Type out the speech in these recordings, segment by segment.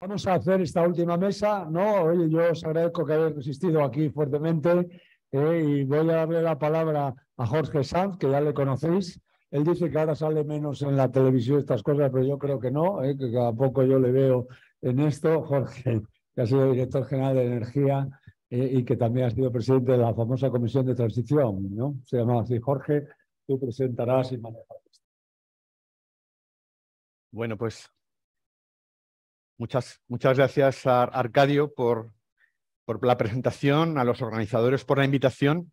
Vamos a hacer esta última mesa, ¿no? Oye, yo os agradezco que hayáis resistido aquí fuertemente eh, y voy a darle la palabra a Jorge Sanz, que ya le conocéis. Él dice que ahora sale menos en la televisión estas cosas, pero yo creo que no, eh, que cada poco yo le veo en esto. Jorge, que ha sido director general de Energía eh, y que también ha sido presidente de la famosa Comisión de Transición, ¿no? Se llama así. Jorge, tú presentarás y manejarás. Bueno, pues Muchas, gracias a Arcadio por, por la presentación, a los organizadores por la invitación.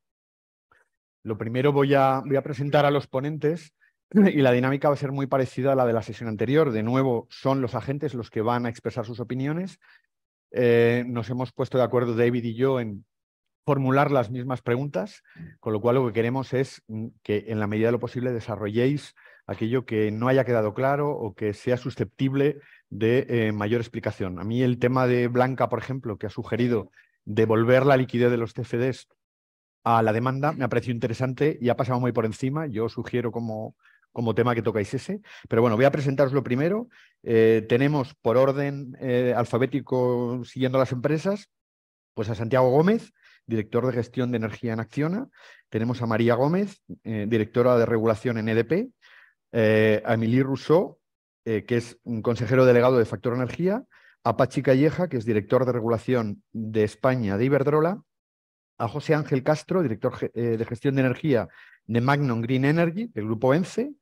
Lo primero voy a, voy a presentar a los ponentes y la dinámica va a ser muy parecida a la de la sesión anterior. De nuevo, son los agentes los que van a expresar sus opiniones. Eh, nos hemos puesto de acuerdo David y yo en formular las mismas preguntas, con lo cual lo que queremos es mm, que en la medida de lo posible desarrolléis aquello que no haya quedado claro o que sea susceptible de eh, mayor explicación. A mí el tema de Blanca, por ejemplo, que ha sugerido devolver la liquidez de los CFDs a la demanda, me ha parecido interesante y ha pasado muy por encima. Yo sugiero como, como tema que tocáis ese. Pero bueno, voy a presentaros lo primero. Eh, tenemos por orden eh, alfabético, siguiendo las empresas, pues a Santiago Gómez, director de gestión de energía en Acciona. Tenemos a María Gómez, directora de regulación en EDP. Eh, a Emilie Rousseau, eh, que es un consejero delegado de Factor Energía, a Pachi Calleja, que es director de regulación de España de Iberdrola, a José Ángel Castro, director eh, de gestión de energía de Magnon Green Energy, del grupo ENCE,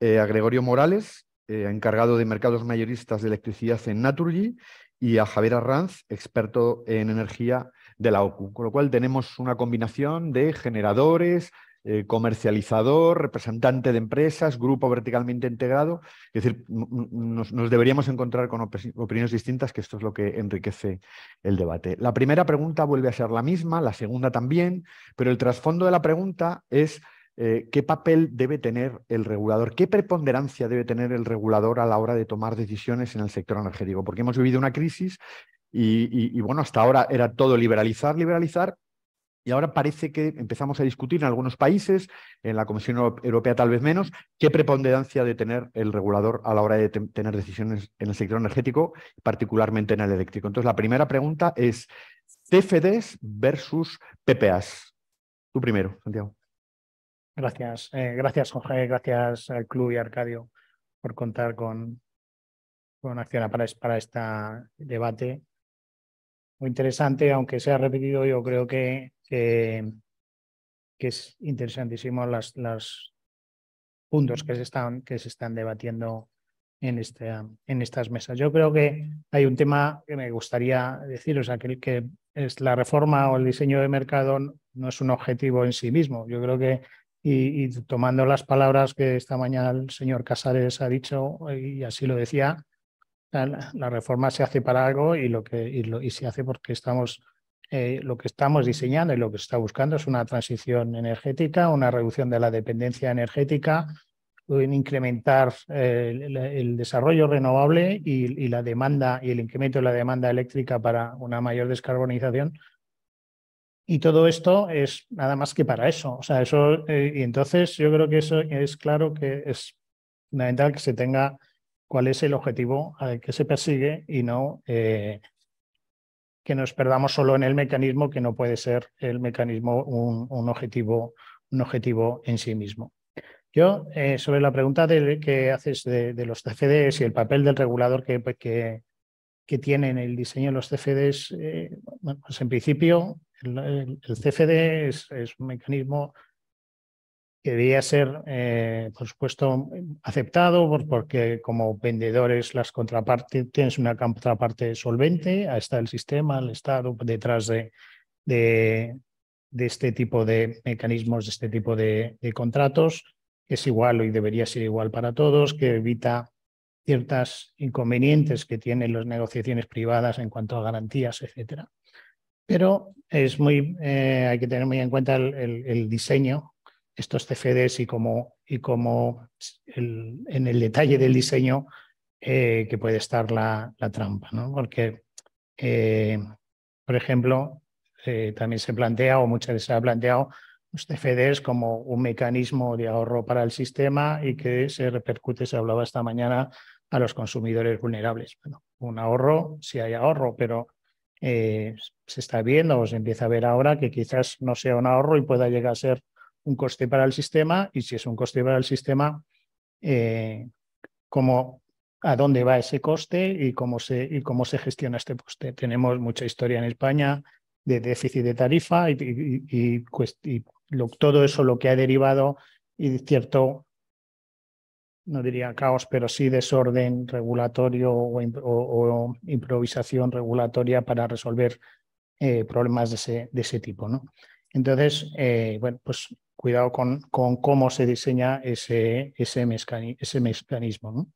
a Gregorio Morales, encargado de mercados mayoristas de electricidad en Naturgy, y a Javier Arranz, experto en energía de la OCU. Con lo cual tenemos una combinación de generadores, eh, comercializador, representante de empresas, grupo verticalmente integrado. Es decir, nos, deberíamos encontrar con opiniones distintas, que esto es lo que enriquece el debate. La primera pregunta vuelve a ser la misma, la segunda también, pero el trasfondo de la pregunta es... Eh, qué papel debe tener el regulador, qué preponderancia debe tener el regulador a la hora de tomar decisiones en el sector energético, porque hemos vivido una crisis y bueno, hasta ahora era todo liberalizar, liberalizar, y ahora parece que empezamos a discutir en algunos países, en la Comisión Europea tal vez menos, qué preponderancia de tener el regulador a la hora de tener decisiones en el sector energético, particularmente en el eléctrico. Entonces, la primera pregunta es CFDs versus PPAs. Tú primero, Santiago. Gracias, eh, gracias Jorge, gracias al club y Arcadio por contar con, con acción para, este debate. Muy interesante, aunque sea repetido, yo creo que que, es interesantísimo los las puntos que se están, que se están debatiendo en, este, en estas mesas. Yo creo que hay un tema que me gustaría deciros, aquel que es la reforma o el diseño de mercado no es un objetivo en sí mismo. Yo creo que, y, tomando las palabras que esta mañana el señor Casares ha dicho, y así lo decía, la, reforma se hace para algo y, lo que, y, lo, y se hace porque estamos eh, lo que estamos diseñando y lo que se está buscando es una transición energética, una reducción de la dependencia energética, incrementar eh, el, desarrollo renovable y, la demanda y el incremento de la demanda eléctrica para una mayor descarbonización. Y todo esto es nada más que para eso. O sea, eso, eh, y entonces yo creo que eso es claro que es fundamental que se tenga cuál es el objetivo que se persigue y no que nos perdamos solo en el mecanismo que no puede ser el mecanismo un, un objetivo, un objetivo en sí mismo. Yo, eh, sobre la pregunta de, que haces de, los CFDs y el papel del regulador que, pues, que, que tiene en el diseño de los CFDs, eh, pues en principio el, el CFD es, es, un mecanismo que ser, eh, por supuesto, aceptado porque como vendedores las contrapartes, tienes una contraparte solvente, ahí está el sistema, el Estado detrás de, de, este tipo de mecanismos, de este tipo de, contratos, que es igual y debería ser igual para todos, que evita ciertos inconvenientes que tienen las negociaciones privadas en cuanto a garantías, etc. Pero es muy, eh, hay que tener muy en cuenta el diseño estos CFDs y cómo, y como en el detalle del diseño eh, que puede estar la, trampa, ¿no? Porque, eh, por ejemplo, eh, también se plantea o muchas veces se ha planteado los CFDs como un mecanismo de ahorro para el sistema y que se repercute, se hablaba esta mañana, a los consumidores vulnerables. Bueno, un ahorro, si hay ahorro, pero se está viendo o se empieza a ver ahora que quizás no sea un ahorro y pueda llegar a ser un coste para el sistema y si es un coste para el sistema, eh, a dónde va ese coste y cómo, se, y cómo se gestiona este coste. Tenemos mucha historia en España de déficit de tarifa y, y todo eso lo que ha derivado y cierto, no diría caos, pero sí desorden regulatorio o, improvisación regulatoria para resolver eh, problemas de ese, de ese tipo. ¿no? Entonces, eh, bueno, pues cuidado con, con cómo se diseña ese, ese, mecanismo.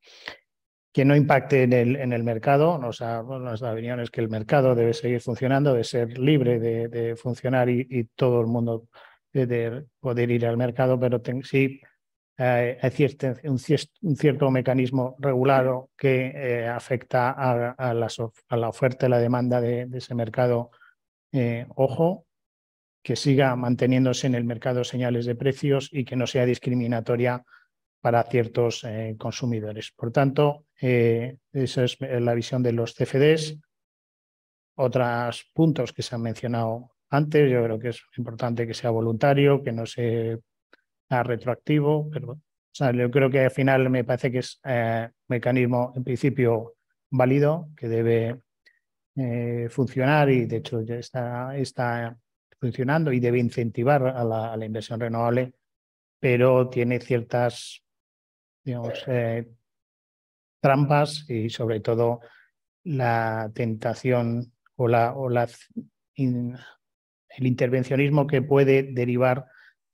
Que no impacte en el, en el mercado, o sea, nuestra opinión es que el mercado debe seguir funcionando, debe ser libre de, funcionar y, todo el mundo de, poder ir al mercado, pero sí eh, hay cierto, un, cierto mecanismo regulado que eh, afecta a, a, la, a, la, oferta y la demanda de, ese mercado. Eh, ojo, que siga manteniéndose en el mercado señales de precios y que no sea discriminatoria para ciertos eh, consumidores. Por tanto, eh, esa es la visión de los CFDs. Otros puntos que se han mencionado antes, yo creo que es importante que sea voluntario, que no sea retroactivo, pero yo creo que al final me parece que es un eh, mecanismo en principio válido, que debe funcionar y de hecho ya está funcionando y debe incentivar a la, inversión renovable, pero tiene ciertas digamos, eh, trampas y sobre todo la tentación o, la, o la, el intervencionismo que puede derivar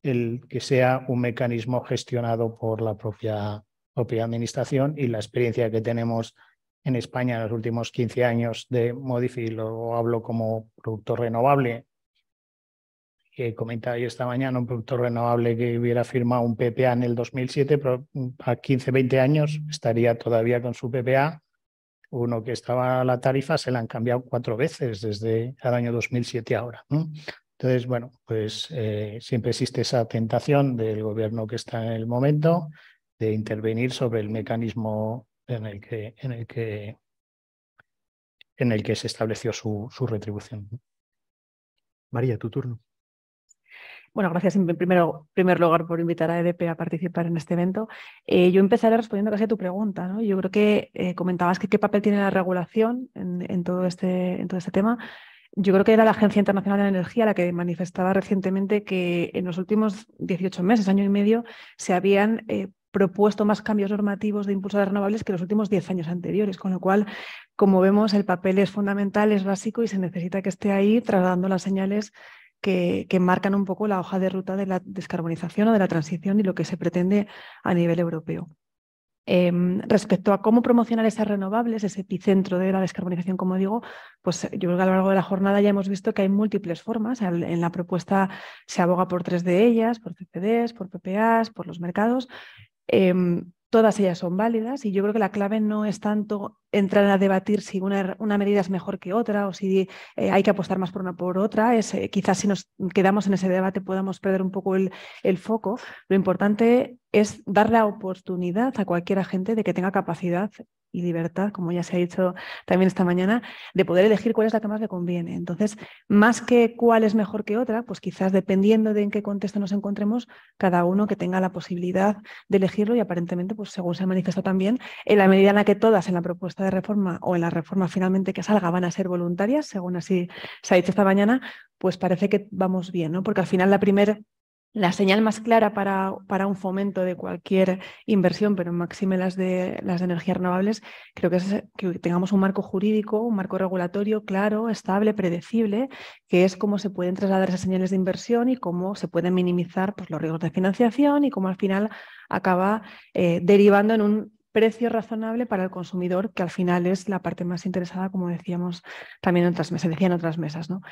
el que sea un mecanismo gestionado por la propia, propia administración y la experiencia que tenemos en España en los últimos 15 años de Modifi, lo hablo como producto renovable que comentaba yo esta mañana, un productor renovable que hubiera firmado un PPA en el 2007, pero mm, a 15, 20 años estaría todavía con su PPA. Uno que estaba a la tarifa se la han cambiado cuatro veces desde el año 2007 ahora. Entonces, bueno, pues eh, siempre existe esa tentación del gobierno que está en el momento de intervenir sobre el mecanismo en el que, en el que, se estableció su retribución. María, tu turno. Bueno, gracias en primero, primer lugar por invitar a EDP a participar en este evento. Eh, yo empezaré respondiendo casi a tu pregunta. ¿no? Yo creo que eh, comentabas que qué papel tiene la regulación este, en, todo este, tema. Yo creo que era la Agencia Internacional de la Energía la que manifestaba recientemente que en los últimos 18 meses, año y medio, se habían eh, propuesto más cambios normativos de impulso de renovables que los últimos 10 años anteriores, con lo cual, como vemos, el papel es fundamental, es básico y se necesita que esté ahí trasladando las señales que, marcan un poco la hoja de ruta de la descarbonización o de la transición y lo que se pretende a nivel europeo. Em, respecto a cómo promocionar esas renovables, ese epicentro de la descarbonización, como digo, pues eh, yo creo que a lo largo de la jornada ya hemos visto que hay múltiples formas. En la propuesta se aboga por tres de ellas, por CCDs, por PPAs, por los mercados. Em, todas ellas son válidas y yo creo que la clave no es tanto entrar a debatir si una, medida es mejor que otra o si eh, hay que apostar más por una por otra. Es, eh, quizás si nos quedamos en ese debate podamos perder un poco el, el foco. Lo importante es dar la oportunidad a cualquier gente de que tenga capacidad y libertad, como ya se ha dicho también esta mañana, de poder elegir cuál es la que más le conviene. Entonces, más que cuál es mejor que otra, pues quizás dependiendo de en qué contexto nos encontremos, cada uno que tenga la posibilidad de elegirlo y aparentemente, pues según se ha manifestado también, en la medida en la que todas en la propuesta de reforma o en la reforma finalmente que salga van a ser voluntarias, según así se ha dicho esta mañana, pues parece que vamos bien, ¿no? Porque al final la primera la señal más clara para, para, un fomento de cualquier inversión, pero máxime las de, las energías renovables, creo que es que tengamos un marco jurídico, un marco regulatorio claro, estable, predecible, que es cómo se pueden trasladar esas señales de inversión y cómo se pueden minimizar pues, los riesgos de financiación y cómo al final acaba eh, derivando en un precio razonable para el consumidor, que al final es la parte más interesada, como decíamos también en otras mesas, decía en otras mesas. ¿no?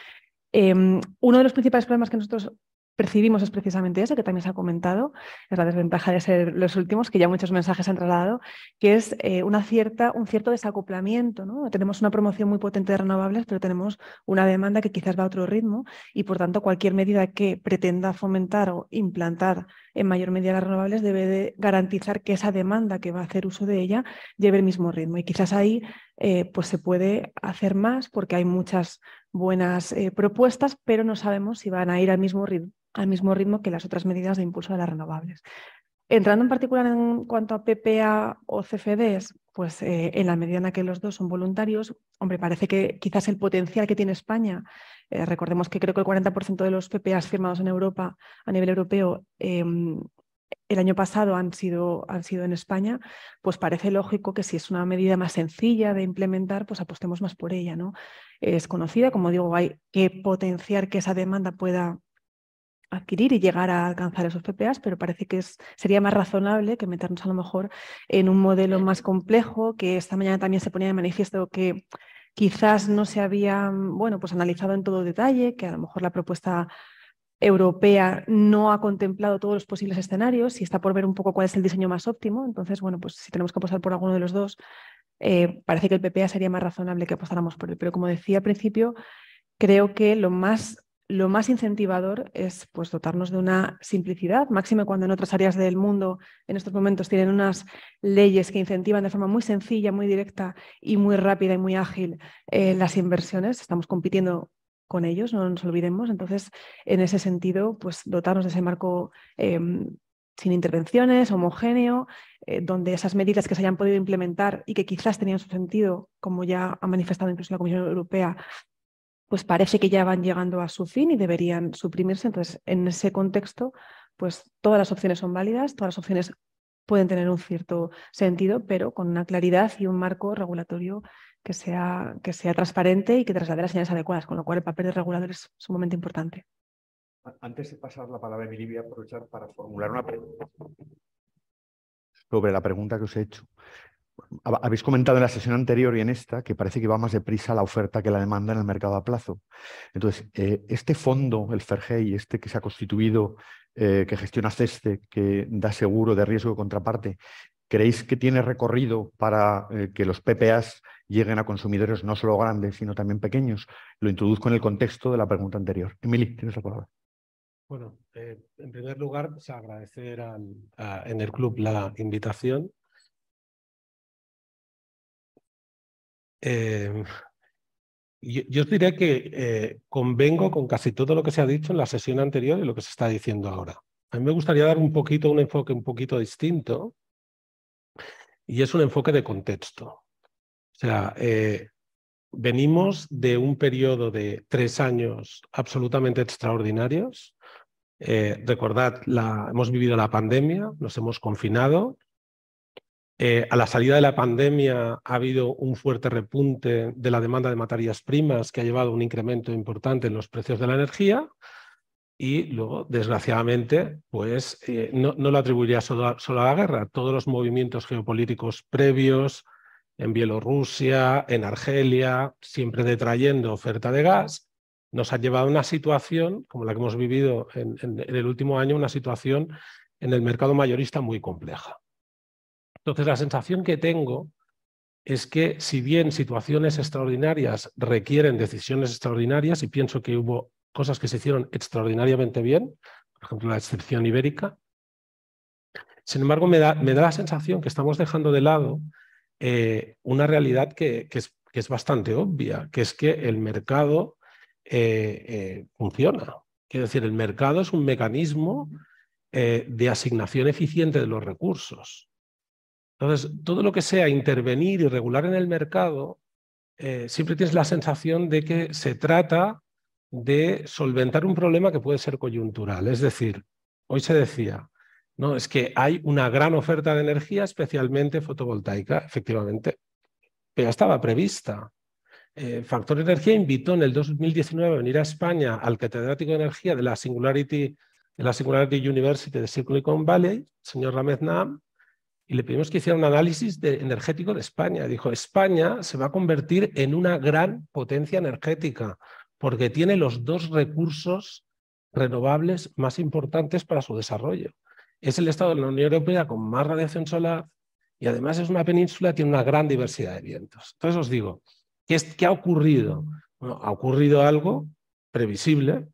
Em, uno de los principales problemas que nosotros percibimos es precisamente eso, que también se ha comentado, es la desventaja de ser los últimos, que ya muchos mensajes han trasladado, que es eh, una cierta, un cierto desacoplamiento. ¿no? Tenemos una promoción muy potente de renovables, pero tenemos una demanda que quizás va a otro ritmo y, por tanto, cualquier medida que pretenda fomentar o implantar en mayor medida las renovables debe de garantizar que esa demanda que va a hacer uso de ella lleve el mismo ritmo. Y quizás ahí eh, pues se puede hacer más porque hay muchas buenas eh, propuestas, pero no sabemos si van a ir al mismo ritmo al mismo ritmo que las otras medidas de impulso de las renovables. Entrando en particular en cuanto a PPA o CFDs, pues eh, en la medida en la que los dos son voluntarios, hombre, parece que quizás el potencial que tiene España, eh, recordemos que creo que el 40% de los PPAs firmados en Europa a nivel europeo em, el año pasado han sido, han sido en España, pues parece lógico que si es una medida más sencilla de implementar, pues apostemos más por ella, ¿no? Es conocida, como digo, hay que potenciar que esa demanda pueda adquirir y llegar a alcanzar esos PPAs, pero parece que sería más razonable que meternos a lo mejor en un modelo más complejo, que esta mañana también se ponía de manifiesto que quizás no se había mm, bueno, pues analizado en todo detalle, que a lo mejor la propuesta europea no ha contemplado todos los posibles escenarios y está por ver un poco cuál es el diseño más óptimo. Entonces, bueno, pues si tenemos que apostar por alguno de los dos, eh, parece que el PPA sería más razonable que apostáramos por él. Pero como decía al principio, creo que lo más lo más incentivador es pues, dotarnos de una simplicidad, máxima cuando en otras áreas del mundo en estos momentos tienen unas leyes que incentivan de forma muy sencilla, muy directa y muy rápida y muy ágil eh, las inversiones. Estamos compitiendo con ellos, no nos olvidemos. Entonces, en ese sentido, pues dotarnos de ese marco em, sin intervenciones, homogéneo, eh, donde esas medidas que se hayan podido implementar y que quizás tenían su sentido, como ya ha manifestado incluso la Comisión Europea, pues parece que ya van llegando a su fin y deberían suprimirse. Entonces, en ese contexto, pues todas las opciones son válidas, todas las opciones pueden tener un cierto sentido, pero con una claridad y un marco regulatorio que sea, que sea transparente y que traslade las señales adecuadas, con lo cual el papel del regulador es sumamente importante. Antes de pasar la palabra a Emilio, voy a aprovechar para formular una pregunta sobre la pregunta que os he hecho. Habéis comentado en la sesión anterior y en esta que parece que va más deprisa la oferta que la demanda en el mercado a plazo. Entonces, eh, este fondo, el FERGEI, este que se ha constituido, eh, que gestiona CESTE, que da seguro de riesgo de contraparte, ¿creéis que tiene recorrido para eh, que los PPAs lleguen a consumidores no solo grandes, sino también pequeños? Lo introduzco en el contexto de la pregunta anterior. Emily, tienes la palabra. Bueno, en primer lugar, pues agradecer en el club la invitación Eh, yo, os diré que eh, convengo con casi todo lo que se ha dicho en la sesión anterior y lo que se está diciendo ahora. A mí me gustaría dar un poquito, un enfoque un poquito distinto y es un enfoque de contexto. O sea, eh, venimos de un periodo de tres años absolutamente extraordinarios. recordad, hemos vivido la pandemia, nos hemos confinado, eh, a la salida de la pandemia ha habido un fuerte repunte de la demanda de materias primas que ha llevado a un incremento importante en los precios de la energía y luego, desgraciadamente, pues eh, no, lo atribuiría solo a, la guerra. Todos los movimientos geopolíticos previos en Bielorrusia, en Argelia, siempre detrayendo oferta de gas, nos ha llevado a una situación, como la que hemos vivido en el último año, una situación en el mercado mayorista muy compleja. Entonces, la sensación que tengo es que si bien situaciones extraordinarias requieren decisiones extraordinarias, y pienso que hubo cosas que se hicieron extraordinariamente bien, por ejemplo, la excepción ibérica, sin embargo, me da, la sensación que estamos dejando de lado eh, una realidad que, es, bastante obvia, que es que el mercado eh, eh, funciona. Quiero decir, el mercado es un mecanismo de asignación eficiente de los recursos. Entonces, todo lo que sea intervenir y regular en el mercado, eh, siempre tienes la sensación de que se trata de solventar un problema que puede ser coyuntural. Es decir, hoy se decía, no, es que hay una gran oferta de energía, especialmente fotovoltaica, efectivamente, pero estaba prevista. Eh, Factor Energía invitó en el 2019 a venir a España al catedrático de energía de la Singularity, de la Singularity University de Silicon Valley, señor Ramez y le pedimos que hiciera un análisis de, energético de España. Dijo, España se va a convertir en una gran potencia energética porque tiene los dos recursos renovables más importantes para su desarrollo. Es el estado de la Unión Europea con más radiación solar y además es una península, que tiene una gran diversidad de vientos. Entonces os digo, ¿qué, qué ha ocurrido? Bueno, ha ocurrido algo previsible,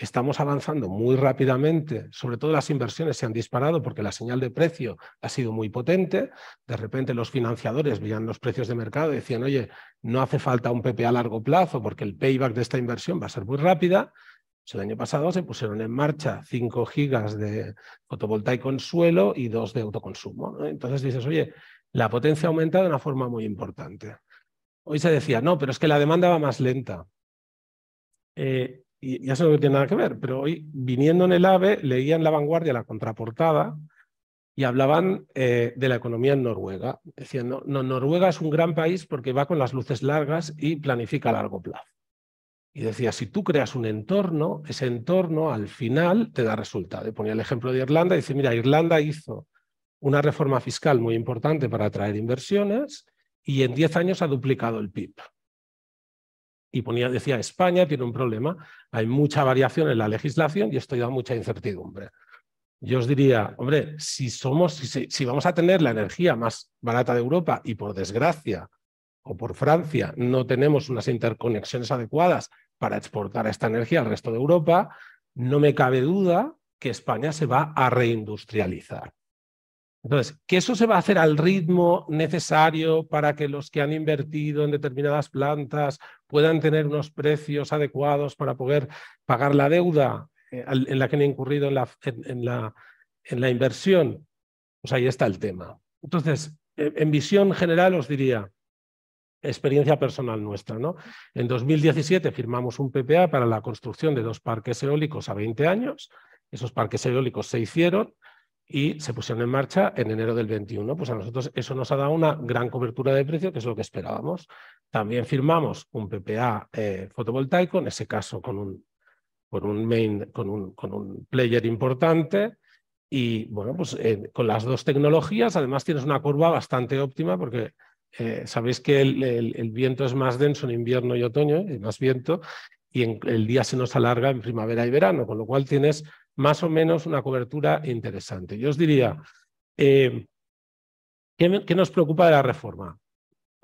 estamos avanzando muy rápidamente, sobre todo las inversiones se han disparado porque la señal de precio ha sido muy potente, de repente los financiadores veían los precios de mercado y decían, oye, no hace falta un PP a largo plazo porque el payback de esta inversión va a ser muy rápida. Pues el año pasado se pusieron en marcha 5 gigas de fotovoltaico en suelo y 2 de autoconsumo. Entonces dices, oye, la potencia ha aumentado de una forma muy importante. Hoy se decía, no, pero es que la demanda va más lenta. Eh, y ya sé que no tiene nada que ver, pero hoy, viniendo en el AVE, leía en La Vanguardia la contraportada y hablaban eh, de la economía en Noruega. Decían, no, Noruega es un gran país porque va con las luces largas y planifica a largo plazo. Y decía, si tú creas un entorno, ese entorno al final te da resultado. Y ponía el ejemplo de Irlanda y dice, mira, Irlanda hizo una reforma fiscal muy importante para atraer inversiones y en 10 años ha duplicado el PIB y ponía, decía, España tiene un problema, hay mucha variación en la legislación y esto da mucha incertidumbre. Yo os diría, hombre, si, somos, si, si vamos a tener la energía más barata de Europa y por desgracia o por Francia no tenemos unas interconexiones adecuadas para exportar esta energía al resto de Europa, no me cabe duda que España se va a reindustrializar. Entonces, que eso se va a hacer al ritmo necesario para que los que han invertido en determinadas plantas puedan tener unos precios adecuados para poder pagar la deuda eh, en la que han incurrido en la, en la inversión. Pues ahí está el tema. Entonces, e, en visión general os diría, experiencia personal nuestra. ¿no? En 2017 firmamos un PPA para la construcción de dos parques eólicos a 20 años. Esos parques eólicos se hicieron y se pusieron en marcha en enero del 21. Pues a nosotros eso nos ha dado una gran cobertura de precio, que es lo que esperábamos. También firmamos un PPA eh, fotovoltaico, en ese caso con un, con un, main, con un, con un player importante. Y bueno, pues eh, con las dos tecnologías, además tienes una curva bastante óptima porque eh, sabéis que el, viento es más denso en invierno y otoño, hay más viento, y el día se nos alarga en primavera y verano, con lo cual tienes más o menos una cobertura interesante. Yo os diría, eh, ¿qué, nos preocupa de la reforma?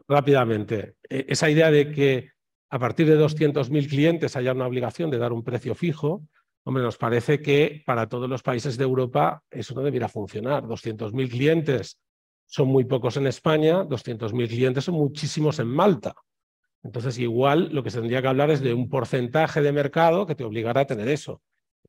Rápidamente, eh, esa idea de que a partir de 200.000 clientes haya una obligación de dar un precio fijo, Hombre, nos parece que para todos los países de Europa eso no debiera funcionar. 200.000 clientes son muy pocos en España, 200.000 clientes son muchísimos en Malta. Entonces, igual lo que se tendría que hablar es de un porcentaje de mercado que te obligará a tener eso.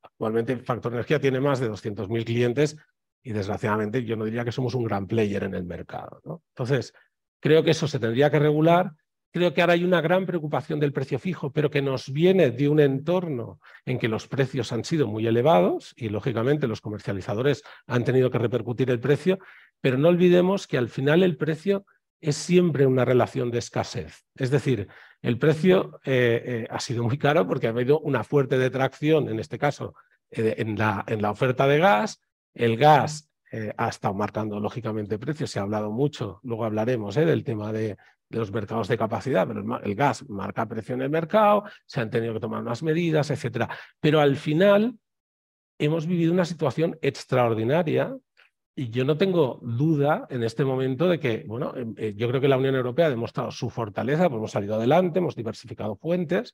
Actualmente Factor Energía tiene más de 200.000 clientes y desgraciadamente yo no diría que somos un gran player en el mercado. Entonces, creo que eso se tendría que regular. Creo que ahora hay una gran preocupación del precio fijo, pero que nos viene de un entorno en que los precios han sido muy elevados y, lógicamente, los comercializadores han tenido que repercutir el precio, pero no olvidemos que al final el precio es siempre una relación de escasez. Es decir, el precio eh, eh, ha sido muy caro porque ha habido una fuerte detracción, en este caso, eh, en, la, oferta de gas. El gas ha estado marcando, lógicamente, precios. Se ha hablado mucho, luego hablaremos del tema de, los mercados de capacidad, pero el, gas marca precio en el mercado, se han tenido que tomar más medidas, etc. Pero al final hemos vivido una situación extraordinaria y yo no tengo duda en este momento de que, bueno, em, eh, yo creo que la Unión Europea ha demostrado su fortaleza, pues hemos salido adelante, hemos diversificado fuentes,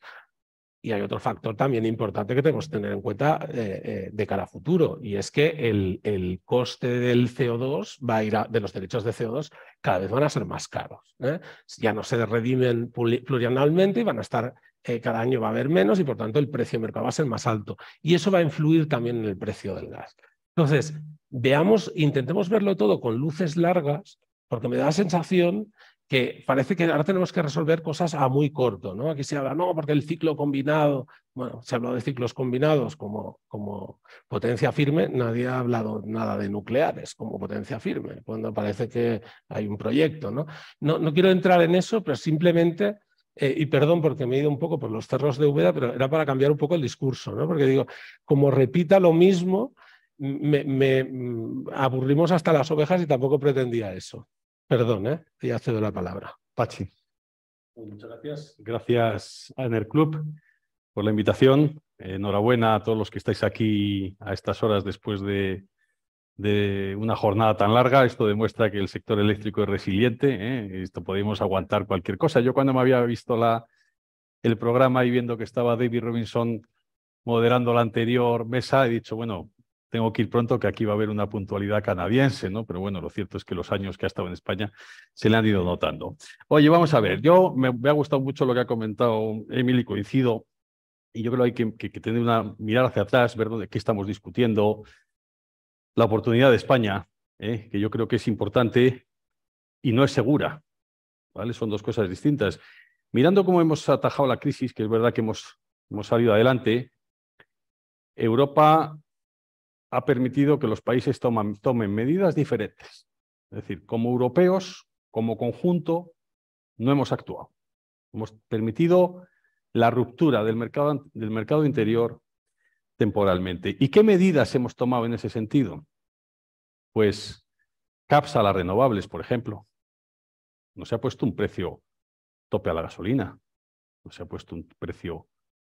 y hay otro factor también importante que tenemos que tener en cuenta eh, eh, de cara a futuro, y es que el, coste del CO2 va a ir de los derechos de CO2 cada vez van a ser más caros. Ya no se redimen plurianualmente y van a estar, cada año va a haber menos y por tanto el precio de mercado va a ser más alto. Y eso va a influir también en el precio del gas. Entonces, veamos, intentemos verlo todo con luces largas, porque me da la sensación que parece que ahora tenemos que resolver cosas a muy corto, ¿no? Aquí se habla, no, porque el ciclo combinado, bueno, se ha hablado de ciclos combinados como, como potencia firme, nadie ha hablado nada de nucleares como potencia firme, cuando parece que hay un proyecto, ¿no? No, no quiero entrar en eso, pero simplemente... Eh, y perdón porque me he ido un poco por los cerros de Úbeda, pero era para cambiar un poco el discurso, ¿no? Porque digo, como repita lo mismo, me, mm, aburrimos hasta las ovejas y tampoco pretendía eso. Perdón, ¿eh? ya cedo la palabra. Pachi. Muchas gracias. Gracias a Ener Club por la invitación. Enhorabuena a todos los que estáis aquí a estas horas después de, una jornada tan larga. Esto demuestra que el sector eléctrico es resiliente. ¿eh? Esto podemos aguantar cualquier cosa. Yo cuando me había visto la, el programa y viendo que estaba David Robinson moderando la anterior mesa, he dicho, bueno, tengo que ir pronto, que aquí va a haber una puntualidad canadiense, ¿no? Pero bueno, lo cierto es que los años que ha estado en España se le han ido notando. Oye, vamos a ver, yo me, ha gustado mucho lo que ha comentado Emily, coincido, y yo creo que hay que, tener una mirada hacia atrás, ver de qué estamos discutiendo, la oportunidad de España, ¿eh? que yo creo que es importante y no es segura, ¿vale? Son dos cosas distintas. Mirando cómo hemos atajado la crisis, que es verdad que hemos, hemos salido adelante, Europa ha permitido que los países tomen medidas diferentes. Es decir, como europeos, como conjunto, no hemos actuado. Hemos permitido la ruptura del mercado, del mercado interior temporalmente. ¿Y qué medidas hemos tomado en ese sentido? Pues capsa las renovables, por ejemplo. No se ha puesto un precio tope a la gasolina, no se ha puesto un precio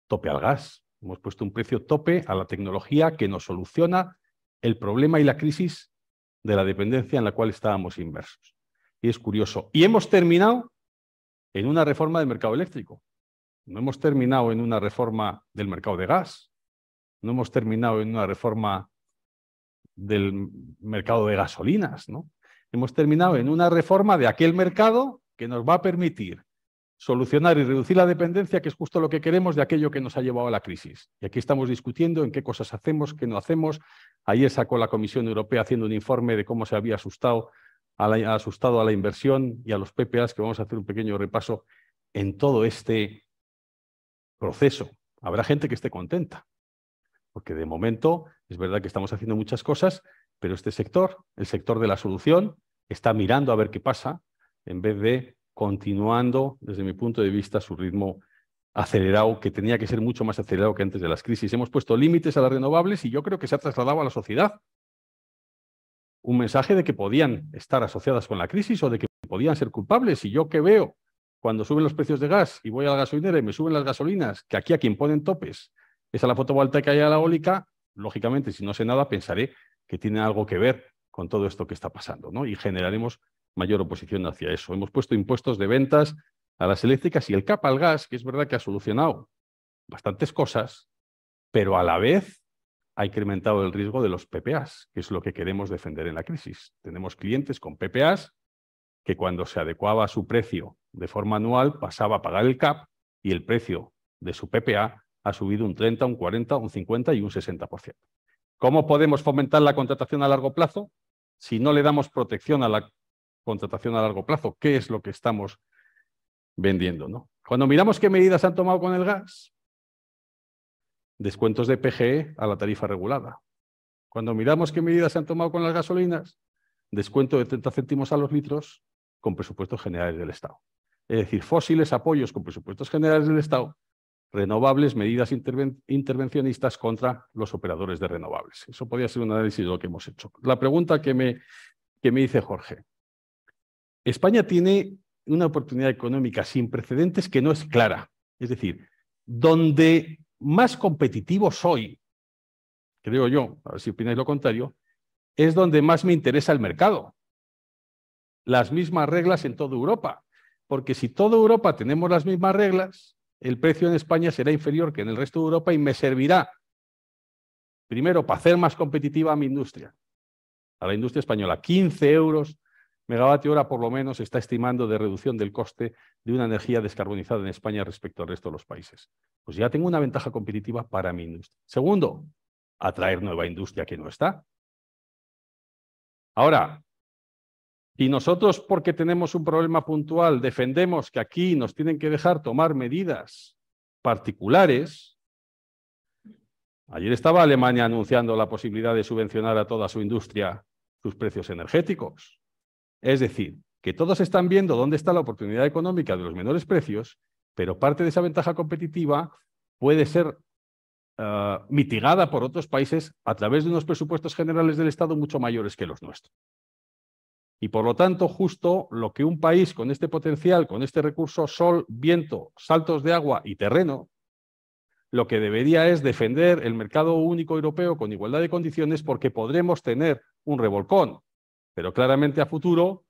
tope al gas, Hemos puesto un precio tope a la tecnología que nos soluciona el problema y la crisis de la dependencia en la cual estábamos inversos. Y es curioso. Y hemos terminado en una reforma del mercado eléctrico. No hemos terminado en una reforma del mercado de gas. No hemos terminado en una reforma del mercado de gasolinas. ¿no? Hemos terminado en una reforma de aquel mercado que nos va a permitir solucionar y reducir la dependencia, que es justo lo que queremos de aquello que nos ha llevado a la crisis. Y aquí estamos discutiendo en qué cosas hacemos, qué no hacemos. Ayer sacó la Comisión Europea haciendo un informe de cómo se había asustado a la, asustado a la inversión y a los PPAs, que vamos a hacer un pequeño repaso en todo este proceso. Habrá gente que esté contenta, porque de momento es verdad que estamos haciendo muchas cosas, pero este sector, el sector de la solución, está mirando a ver qué pasa en vez de continuando, desde mi punto de vista, su ritmo acelerado, que tenía que ser mucho más acelerado que antes de las crisis. Hemos puesto límites a las renovables y yo creo que se ha trasladado a la sociedad un mensaje de que podían estar asociadas con la crisis o de que podían ser culpables. Y yo que veo cuando suben los precios de gas y voy a la gasolinera y me suben las gasolinas, que aquí a quien ponen topes es a la fotovoltaica y a la eólica, lógicamente, si no sé nada, pensaré que tiene algo que ver con todo esto que está pasando, ¿no? Y generaremos mayor oposición hacia eso. Hemos puesto impuestos de ventas a las eléctricas y el cap al gas, que es verdad que ha solucionado bastantes cosas, pero a la vez ha incrementado el riesgo de los PPAs, que es lo que queremos defender en la crisis. Tenemos clientes con PPAs que cuando se adecuaba a su precio de forma anual pasaba a pagar el CAP y el precio de su PPA ha subido un 30, un 40, un 50 y un 60%. ¿Cómo podemos fomentar la contratación a largo plazo si no le damos protección a la contratación a largo plazo, qué es lo que estamos vendiendo. ¿no? Cuando miramos qué medidas se han tomado con el gas, descuentos de PGE a la tarifa regulada. Cuando miramos qué medidas se han tomado con las gasolinas, descuento de 30 céntimos a los litros con presupuestos generales del Estado. Es decir, fósiles, apoyos con presupuestos generales del Estado, renovables, medidas intervencionistas contra los operadores de renovables. Eso podría ser un análisis de lo que hemos hecho. La pregunta que me, que me dice Jorge, España tiene una oportunidad económica sin precedentes que no es clara. Es decir, donde más competitivo soy, creo yo, a ver si opináis lo contrario, es donde más me interesa el mercado. Las mismas reglas en toda Europa. Porque si toda Europa tenemos las mismas reglas, el precio en España será inferior que en el resto de Europa y me servirá, primero, para hacer más competitiva a mi industria, a la industria española. 15 euros megavatio hora por lo menos está estimando de reducción del coste de una energía descarbonizada en España respecto al resto de los países. Pues ya tengo una ventaja competitiva para mi industria. Segundo, atraer nueva industria que no está. Ahora, y nosotros porque tenemos un problema puntual defendemos que aquí nos tienen que dejar tomar medidas particulares, Ayer estaba Alemania anunciando la posibilidad de subvencionar a toda su industria sus precios energéticos. Es decir, que todos están viendo dónde está la oportunidad económica de los menores precios, pero parte de esa ventaja competitiva puede ser ah, mitigada por otros países a través de unos presupuestos generales del Estado mucho mayores que los nuestros. Y por lo tanto, justo lo que un país con este potencial, con este recurso sol, viento, saltos de agua y terreno, lo que debería es defender el mercado único europeo con igualdad de condiciones porque podremos tener un revolcón pero claramente a futuro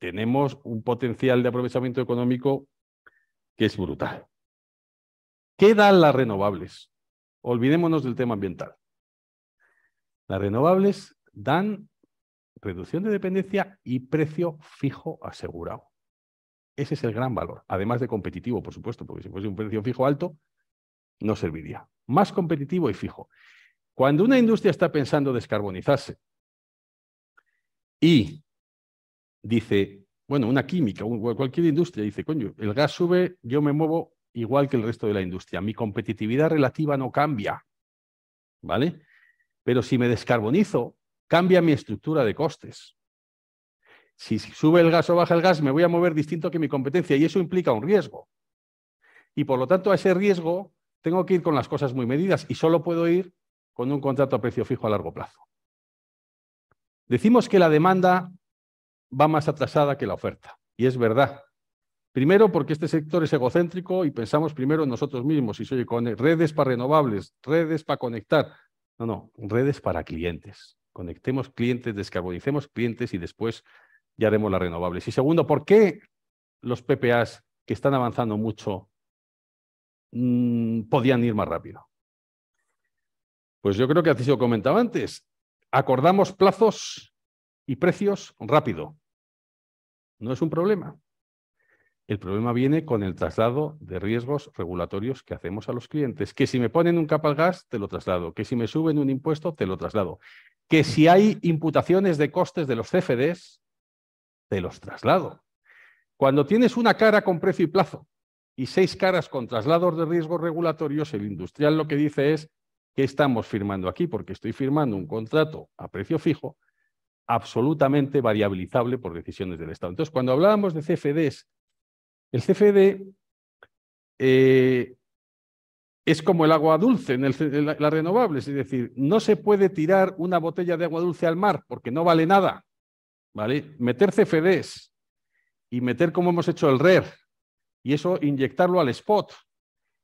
tenemos un potencial de aprovechamiento económico que es brutal. ¿Qué dan las renovables? Olvidémonos del tema ambiental. Las renovables dan reducción de dependencia y precio fijo asegurado. Ese es el gran valor, además de competitivo, por supuesto, porque si fuese un precio fijo alto, no serviría. Más competitivo y fijo. Cuando una industria está pensando descarbonizarse, y dice, bueno, una química, cualquier industria, dice, coño, el gas sube, yo me muevo igual que el resto de la industria. Mi competitividad relativa no cambia, ¿vale? Pero si me descarbonizo, cambia mi estructura de costes. Si sube el gas o baja el gas, me voy a mover distinto que mi competencia y eso implica un riesgo. Y por lo tanto, a ese riesgo tengo que ir con las cosas muy medidas y solo puedo ir con un contrato a precio fijo a largo plazo. Decimos que la demanda va más atrasada que la oferta, y es verdad. Primero, porque este sector es egocéntrico y pensamos primero en nosotros mismos. Y se oye, con redes para renovables, redes para conectar. No, no, redes para clientes. Conectemos clientes, descarbonicemos clientes y después ya haremos las renovables. Y segundo, ¿por qué los PPAs que están avanzando mucho mm, podían ir más rápido? Pues yo creo que así se lo comentaba antes. Acordamos plazos y precios rápido. No es un problema. El problema viene con el traslado de riesgos regulatorios que hacemos a los clientes. Que si me ponen un cap al gas, te lo traslado. Que si me suben un impuesto, te lo traslado. Que si hay imputaciones de costes de los CFDs, te los traslado. Cuando tienes una cara con precio y plazo y seis caras con traslados de riesgos regulatorios, el industrial lo que dice es, ¿Qué estamos firmando aquí? Porque estoy firmando un contrato a precio fijo absolutamente variabilizable por decisiones del Estado. Entonces, cuando hablábamos de CFDs, el CFD eh, es como el agua dulce en, la, las renovables, es decir, no se puede tirar una botella de agua dulce al mar porque no vale nada. ¿vale? Meter CFDs y meter como hemos hecho el RER e y eso inyectarlo al spot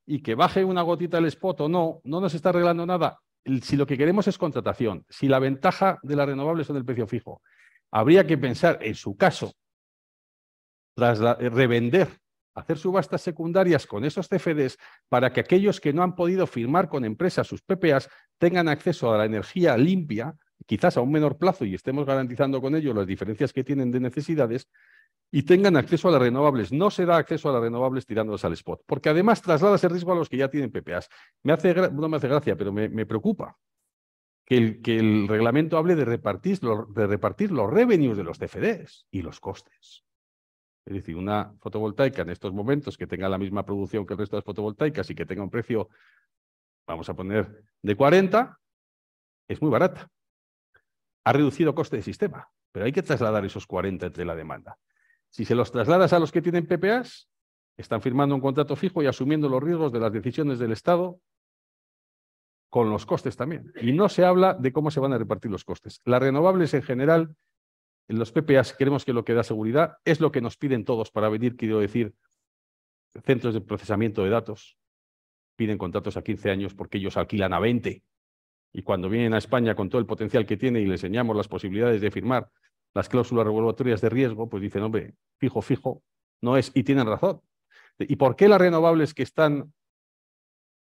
y que baje una gotita el spot o no, no nos está arreglando nada. Si lo que queremos es contratación, si la ventaja de las renovables son el precio fijo, habría que pensar, en su caso, tras eh, revender, hacer subastas secundarias con esos CFDs para que aquellos que no han podido firmar con empresas sus PPAs tengan acceso a la energía limpia, quizás a un menor plazo y estemos garantizando con ello las diferencias que tienen de necesidades, y tengan acceso a las renovables. No se da acceso a las renovables tirándolas al spot, porque además traslada el riesgo a los que ya tienen PPAs. Me hace, no me hace gracia, pero me, preocupa que el, que el, reglamento hable de repartir, de repartir los revenues de los CFDs y los costes. Es decir, una fotovoltaica en estos momentos que tenga la misma producción que el resto de las fotovoltaicas y que tenga un precio, vamos a poner, de 40, es muy barata. Ha reducido coste de sistema, pero hay que trasladar esos 40 entre la demanda. Si se los trasladas a los que tienen PPAs, están firmando un contrato fijo y asumiendo los riesgos de las decisiones del Estado con los costes también. Y no se habla de cómo se van a repartir los costes. Las renovables en general, en los PPAs creemos que lo que da seguridad es lo que nos piden todos para venir, quiero decir, centros de procesamiento de datos. Piden contratos a 15 años porque ellos alquilan a 20. Y cuando vienen a España con todo el potencial que tiene y les enseñamos las posibilidades de firmar las cláusulas regulatorias de riesgo, pues dicen, hombre, fijo, fijo, no es, y tienen razón. ¿Y por qué las renovables que están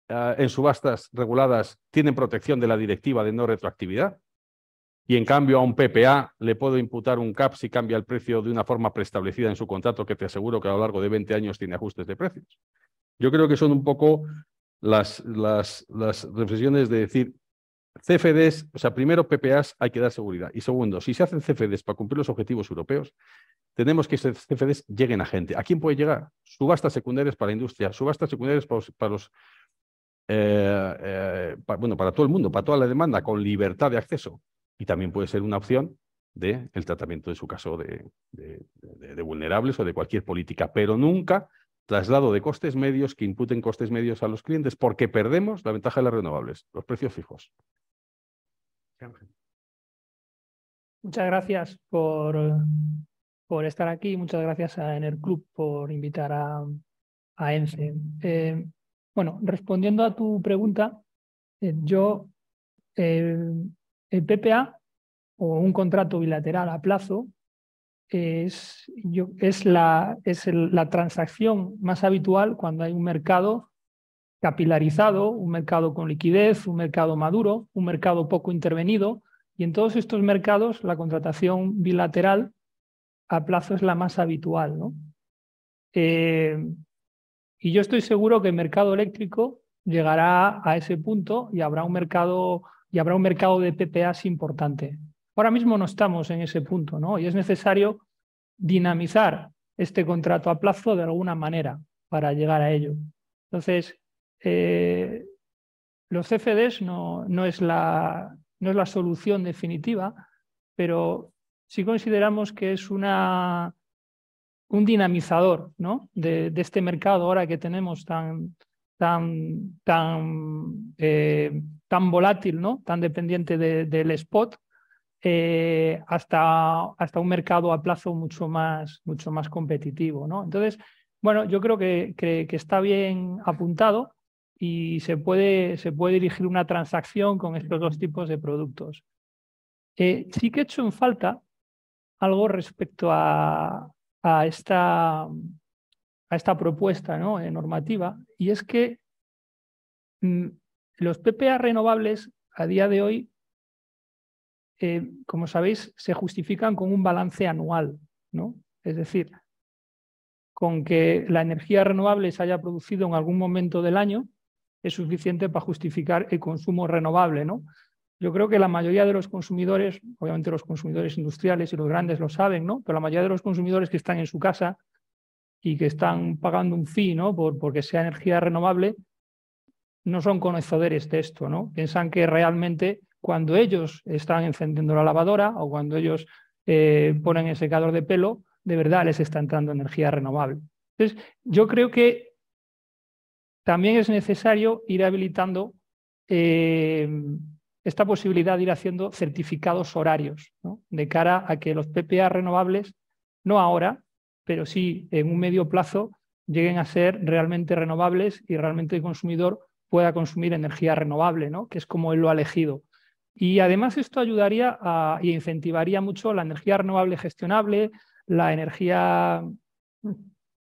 ah, en subastas reguladas tienen protección de la directiva de no retroactividad? Y en cambio a un PPA le puedo imputar un CAP si cambia el precio de una forma preestablecida en su contrato, que te aseguro que a lo largo de 20 años tiene ajustes de precios. Yo creo que son un poco las, las, las reflexiones de decir, CFDs, o sea, primero PPAs hay que dar seguridad. Y segundo, si se hacen CFDs para cumplir los objetivos europeos, tenemos que esos CFDs lleguen a gente. ¿A quién puede llegar? Subastas secundarias para la industria, subastas secundarias para los, eh, eh, bueno, para todo el mundo, para toda la demanda, con libertad de acceso. Y también puede ser una opción del el tratamiento, en su caso, de, vulnerables o de cualquier política, pero nunca traslado de costes medios que imputen costes medios a los clientes, porque perdemos la ventaja de las renovables, los precios fijos. Muchas gracias por, por estar aquí, muchas gracias a Ener Club por invitar a, a ENCE. Eh, bueno, respondiendo a tu pregunta, eh, yo, eh, el PPA o un contrato bilateral a plazo es, es, la, es la transacción más habitual cuando hay un mercado capilarizado, un mercado con liquidez, un mercado maduro, un mercado poco intervenido. Y en todos estos mercados la contratación bilateral a plazo es la más habitual. Eh, y yo estoy seguro que el mercado eléctrico llegará a ese punto y habrá un mercado, y habrá un mercado de PPAs importante. Ahora mismo no estamos en ese punto, ¿no? Y es necesario dinamizar este contrato a plazo de alguna manera para llegar a ello. Entonces, eh, los CFDs no, no, es la, no es la solución definitiva, pero si consideramos que es una, un dinamizador ¿no? de, este mercado ahora que tenemos tan, tan, tan, eh, tan volátil, ¿no? tan dependiente del spot eh, hasta, hasta un mercado a plazo mucho más, mucho más competitivo. ¿no? Entonces, bueno, yo creo que, que, está bien apuntado y se puede, se puede dirigir una transacción con estos dos tipos de productos. Eh, sí que he hecho en falta algo respecto a, esta, a esta propuesta ¿no? Eh, normativa y es que mm, los PPA renovables a día de hoy eh, como sabéis, se justifican con un balance anual, ¿no? Es decir, con que la energía renovable se haya producido en algún momento del año es suficiente para justificar el consumo renovable, ¿no? Yo creo que la mayoría de los consumidores, obviamente los consumidores industriales y los grandes lo saben, ¿no? Pero la mayoría de los consumidores que están en su casa y que están pagando un fee, ¿no? porque sea energía renovable, no son conocedores de esto, ¿no? Piensan que realmente cuando ellos están encendiendo la lavadora o cuando ellos eh, ponen el secador de pelo, de verdad les está entrando energía renovable. Entonces, yo creo que también es necesario ir habilitando eh, esta posibilidad de ir haciendo certificados horarios de cara a que los PPA renovables, no ahora, pero sí en un medio plazo, lleguen a ser realmente renovables y realmente el consumidor pueda consumir energía renovable, que es como él lo ha elegido. Y además esto ayudaría e incentivaría mucho la energía renovable gestionable, la energía,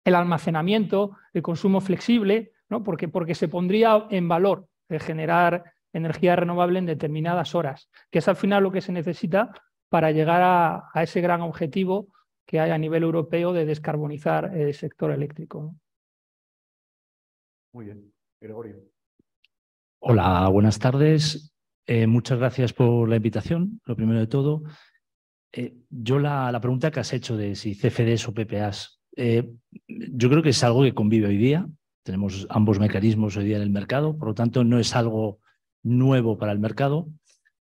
el almacenamiento, el consumo flexible, ¿no? porque, porque se pondría en valor generar energía renovable en determinadas horas, que es al final lo que se necesita para llegar a, a ese gran objetivo que hay a nivel europeo de descarbonizar el sector eléctrico. Muy bien, Gregorio. Hola, buenas tardes. Eh, muchas gracias por la invitación, lo primero de todo. Eh, yo la, pregunta que has hecho de si CFDs o PPAs, eh, yo creo que es algo que convive hoy día. Tenemos ambos mecanismos hoy día en el mercado, por lo tanto no es algo nuevo para el mercado.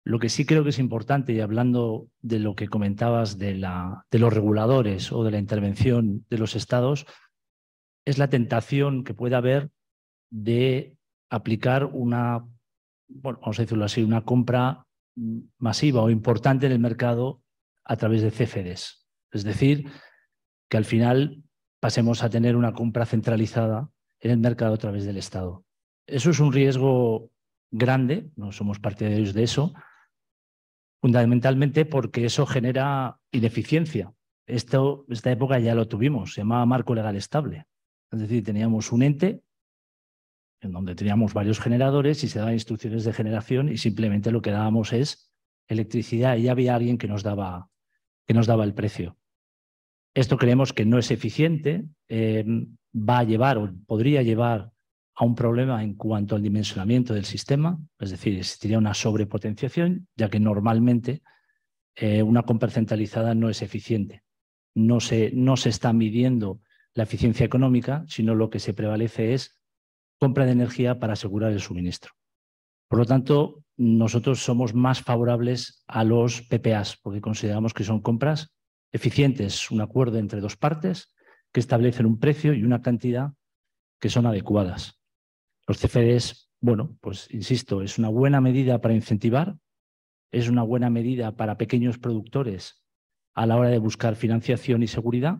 Lo que sí creo que es importante, y hablando de lo que comentabas de, la, de los reguladores o de la intervención de los estados, es la tentación que puede haber de aplicar una bueno, vamos a decirlo así, una compra masiva o importante en el mercado a través de CFDs. Es decir, que al final pasemos a tener una compra centralizada en el mercado a través del Estado. Eso es un riesgo grande, no somos partidarios de eso, fundamentalmente porque eso genera ineficiencia. esta época ya lo tuvimos, se llamaba marco legal estable. Es decir, teníamos un ente en donde teníamos varios generadores y se daban instrucciones de generación y simplemente lo que dábamos es electricidad y ya había alguien que nos daba, que nos daba el precio. Esto creemos que no es eficiente, em, va a llevar o podría llevar a un problema en cuanto al dimensionamiento del sistema, es decir, existiría una sobrepotenciación, ya que normalmente eh, una compra centralizada no es eficiente. No se, no se está midiendo la eficiencia económica, sino lo que se prevalece es compra de energía para asegurar el suministro. Por lo tanto, nosotros somos más favorables a los PPAs, porque consideramos que son compras eficientes, un acuerdo entre dos partes que establecen un precio y una cantidad que son adecuadas. Los CFDs, bueno, pues insisto, es una buena medida para incentivar, es una buena medida para pequeños productores a la hora de buscar financiación y seguridad,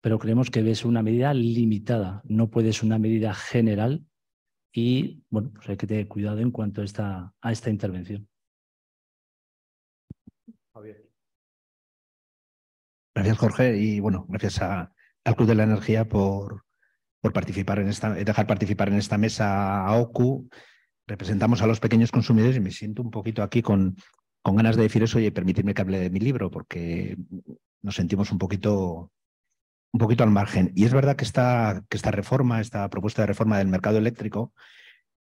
pero creemos que debe ser una medida limitada, no puede ser una medida general y bueno, pues hay que tener cuidado en cuanto a esta, a esta intervención. Javier. Gracias, Jorge, y bueno, gracias a, al Club de la Energía por, por participar en esta, dejar participar en esta mesa a OCU. Representamos a los pequeños consumidores y me siento un poquito aquí con, con ganas de decir eso y permitirme que hable de mi libro, porque nos sentimos un poquito un poquito al margen. Y es verdad que esta, que esta reforma, esta propuesta de reforma del mercado eléctrico,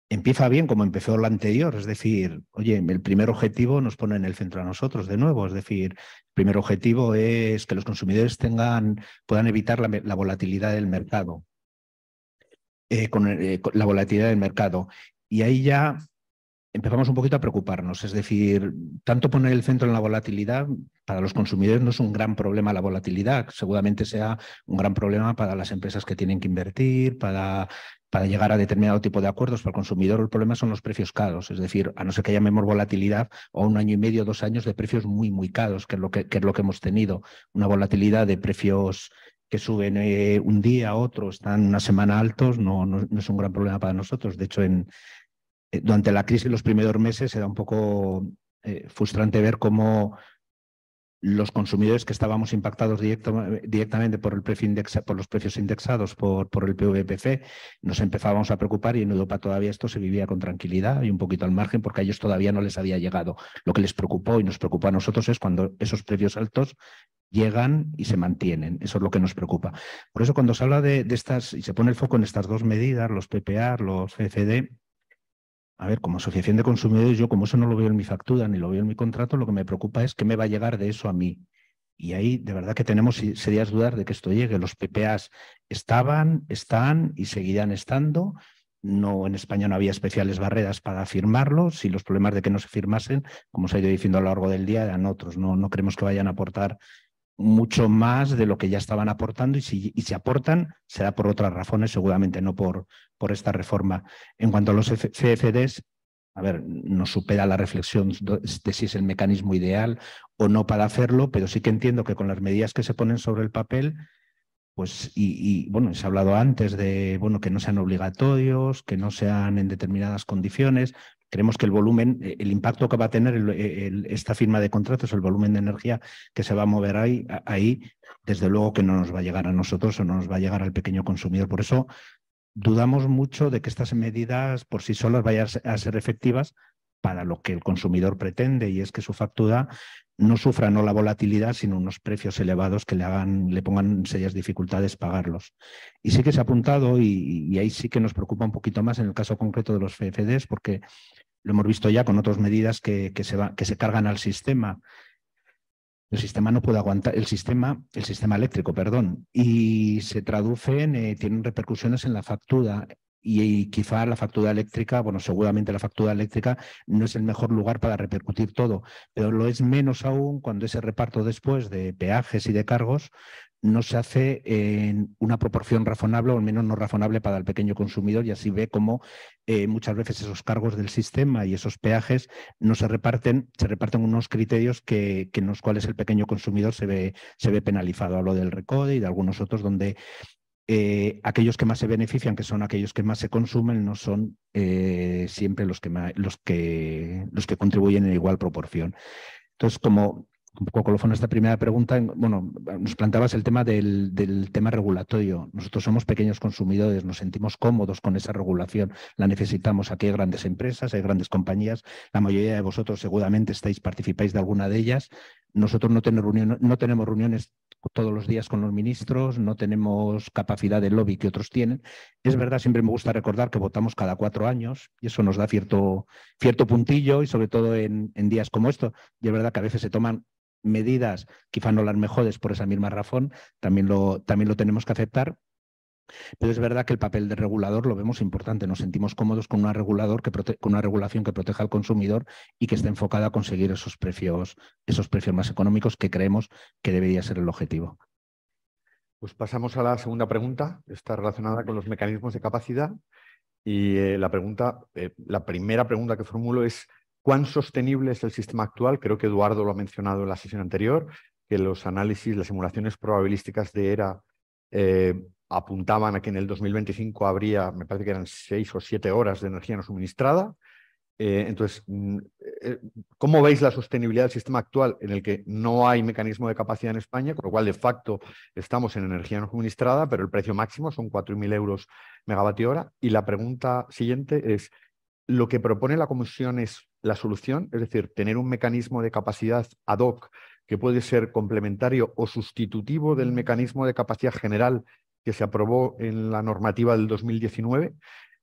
empieza bien como empezó la anterior, es decir, oye, el primer objetivo nos pone en el centro a nosotros de nuevo, es decir, el primer objetivo es que los consumidores tengan, puedan evitar la, volatilidad del mercado, eh, eh, la volatilidad del mercado. Y ahí ya empezamos un poquito a preocuparnos. Es decir, tanto poner el centro en la volatilidad, para los consumidores no es un gran problema la volatilidad, seguramente sea un gran problema para las empresas que tienen que invertir, para, para llegar a determinado tipo de acuerdos. Para el consumidor el problema son los precios caros, es decir, a no ser que llamemos volatilidad o un año y medio, dos años de precios muy, muy caros, que es lo que, que es lo que hemos tenido, una volatilidad de precios que suben eh, un día, a otro, están una semana altos, no, no, es un gran problema para nosotros. De hecho, en, eh, durante la crisis, los primeros meses, era un poco eh, frustrante ver cómo los consumidores que estábamos impactados directamente por, el por los precios indexados por, el PVPC, nos empezábamos a preocupar y en Europa todavía esto se vivía con tranquilidad y un poquito al margen porque a ellos todavía no les había llegado. Lo que les preocupó y nos preocupó a nosotros es cuando esos precios altos llegan y se mantienen. Eso es lo que nos preocupa. Por eso cuando se habla de, de estas y se pone el foco en estas dos medidas, los PPA, los CFD, a ver, como asociación de consumidores, yo como eso no lo veo en mi factura ni lo veo en mi contrato, lo que me preocupa es qué me va a llegar de eso a mí. Y ahí de verdad que tenemos serias dudas de que esto llegue. Los PPAs estaban, están y seguirán estando. No, en España no había especiales barreras para firmarlos Si los problemas de que no se firmasen, como se ha ido diciendo a lo largo del día, eran otros. No, no creemos que vayan a aportar mucho más de lo que ya estaban aportando y si, y se aportan será por otras razones, seguramente no por, por esta reforma. En cuanto a los CFDs, e a ver, no supera la reflexión de si es el mecanismo ideal o no para hacerlo, pero sí que entiendo que con las medidas que se ponen sobre el papel, pues, y, bueno, se ha hablado antes de, bueno, que no sean obligatorios, que no sean en determinadas condiciones, creemos que el volumen, eh, el impacto que va a tener esta firma de contratos, el volumen de energía que se va a mover ahí, ahí, desde luego que no nos va a llegar a nosotros o no nos va a llegar al pequeño consumidor. Por eso dudamos mucho de que estas medidas por sí solas vayan a ser efectivas para lo que el consumidor pretende y es que su factura no sufra no la volatilidad, sino unos precios elevados que le, hagan, le pongan serias dificultades pagarlos. Y sí que se ha apuntado, y, ahí sí que nos preocupa un poquito más en el caso concreto de los FFDs, e e porque lo hemos visto ya con otras medidas que, se, que se cargan al sistema. El sistema no puede aguantar, el sistema, el sistema eléctrico, perdón, y se traducen, eh, tienen repercusiones en la factura y, quizá la factura eléctrica, bueno, seguramente la factura eléctrica no es el mejor lugar para repercutir todo, pero lo es menos aún cuando ese reparto después de peajes y de cargos no se hace en una proporción razonable o al menos no razonable para el pequeño consumidor y así ve cómo eh, muchas veces esos cargos del sistema y esos peajes no se reparten, se reparten unos criterios en los cuales el pequeño consumidor se ve, se ve penalizado. Hablo del RECODE y de algunos otros donde eh, aquellos que más se benefician, que son aquellos que más se consumen, no son eh, siempre los que, los, que, los que contribuyen en igual proporción. Entonces, como un poco colofón a esta primera pregunta, bueno, nos planteabas el tema del, tema regulatorio. Nosotros somos pequeños consumidores, nos sentimos cómodos con esa regulación, la necesitamos. Aquí hay grandes empresas, hay grandes compañías, la mayoría de vosotros seguramente estáis, participáis de alguna de ellas. Nosotros no, no tenemos reuniones todos los días con los ministros, no tenemos capacidad de lobby que otros tienen. Es verdad, siempre me gusta recordar que votamos cada cuatro años y eso nos da cierto, cierto puntillo y sobre todo en, días como esto. Y es verdad que a veces se toman medidas, quizá no las mejores por esa misma razón, también lo, también lo tenemos que aceptar, pero es verdad que el papel del regulador lo vemos importante. Nos sentimos cómodos con una, regulador que una regulación que proteja al consumidor y que esté enfocada a conseguir esos precios, esos precios más económicos que creemos que debería ser el objetivo. Pues pasamos a la segunda pregunta. Está relacionada con los mecanismos de capacidad. Y eh, la pregunta, eh, la primera pregunta que formulo es ¿cuán sostenible es el sistema actual? Creo que Eduardo lo ha mencionado en la sesión anterior, que los análisis, las simulaciones probabilísticas de ERA eh, apuntaban a que en el 2025 habría, me parece que eran seis o siete horas de energía no suministrada. Eh, entonces, mm, eh, ¿cómo veis la sostenibilidad del sistema actual en el que no hay mecanismo de capacidad en España, con lo cual de facto estamos en energía no suministrada, pero el precio máximo son 4.000 euros megavatio hora? Y la pregunta siguiente es, ¿lo que propone la Comisión es la solución? Es decir, tener un mecanismo de capacidad ad hoc que puede ser complementario o sustitutivo del mm. mecanismo de capacidad general que se aprobó en la normativa del 2019.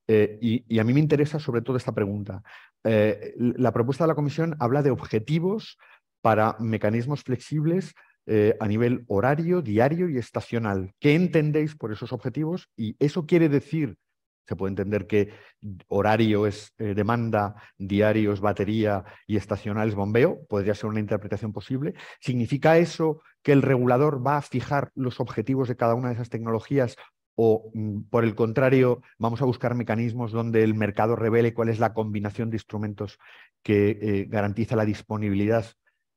Eh, y, a mí me interesa sobre todo esta pregunta. Eh, la propuesta de la Comisión habla de objetivos para mecanismos flexibles eh, a nivel horario, diario y estacional. ¿Qué entendéis por esos objetivos? Y eso quiere decir se puede entender que horario es eh, demanda, diario es batería y estacional es bombeo, podría ser una interpretación posible. ¿Significa eso que el regulador va a fijar los objetivos de cada una de esas tecnologías o mm, por el contrario, vamos a buscar mecanismos donde el mercado revele cuál es la combinación de instrumentos que eh, garantiza la disponibilidad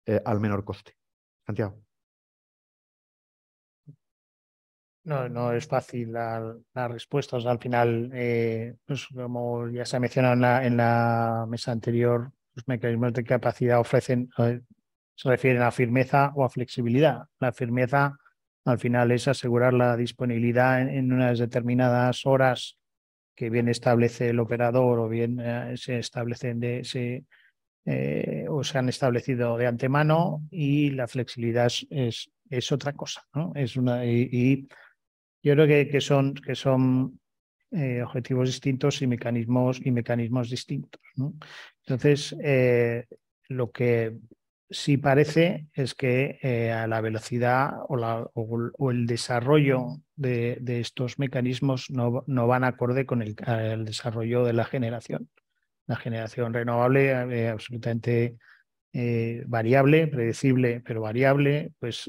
eh, al menor coste. Santiago. No, no es fácil dar, respuestas. Al final, eh, pues como ya se ha mencionado en la, mesa anterior, los mecanismos de capacidad ofrecen, eh, se refieren a firmeza o a flexibilidad. La firmeza al final es asegurar la disponibilidad en, unas determinadas horas que bien establece el operador o bien eh, se establecen de, se, o se han establecido de antemano y la flexibilidad es, es otra cosa, ¿no? Es una, y, yo creo que, que son, que son eh, objetivos distintos y mecanismos, y mecanismos distintos. Entonces, eh, lo que sí parece es que eh, la velocidad o, la, o, el desarrollo de, estos mecanismos no, no, van acorde con el, desarrollo de la generación. La generación renovable, absolutamente variable, predecible, pero variable, pues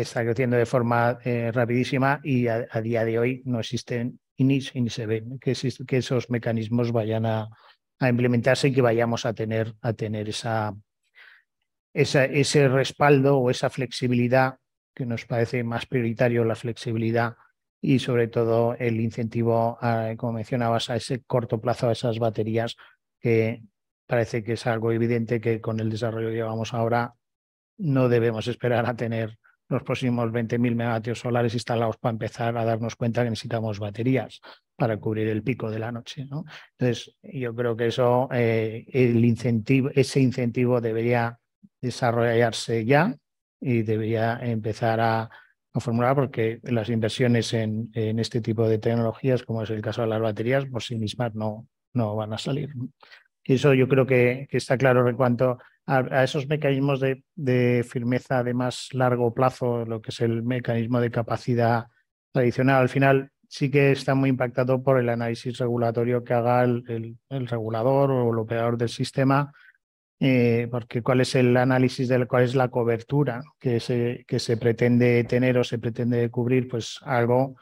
está creciendo de forma eh, rapidísima y a, día de hoy no existen ni, se ven que, esos mecanismos vayan a, implementarse y que vayamos a tener, a tener esa, ese respaldo o esa flexibilidad que nos parece más prioritario la flexibilidad y sobre todo el incentivo, como mencionabas, a ese corto plazo, a esas baterías que parece que es algo evidente que con el desarrollo que llevamos ahora no debemos esperar a tener los próximos 20.000 megavatios solares instalados para empezar a darnos cuenta que necesitamos baterías para cubrir el pico de la noche. ¿no? Entonces, yo creo que eso, eh, el incentivo, ese incentivo debería desarrollarse ya y debería empezar a, formular porque las inversiones en, en, este tipo de tecnologías, como es el caso de las baterías, por sí mismas no, no van a salir. Eso yo creo que, que está claro en cuanto a, esos mecanismos de, firmeza de más largo plazo, lo que es el mecanismo de capacidad tradicional. Al final sí que está muy impactado por el análisis regulatorio que haga el, regulador o el operador del sistema, eh, porque cuál es el análisis cuál es la cobertura que se, que se pretende tener o se pretende cubrir, pues algo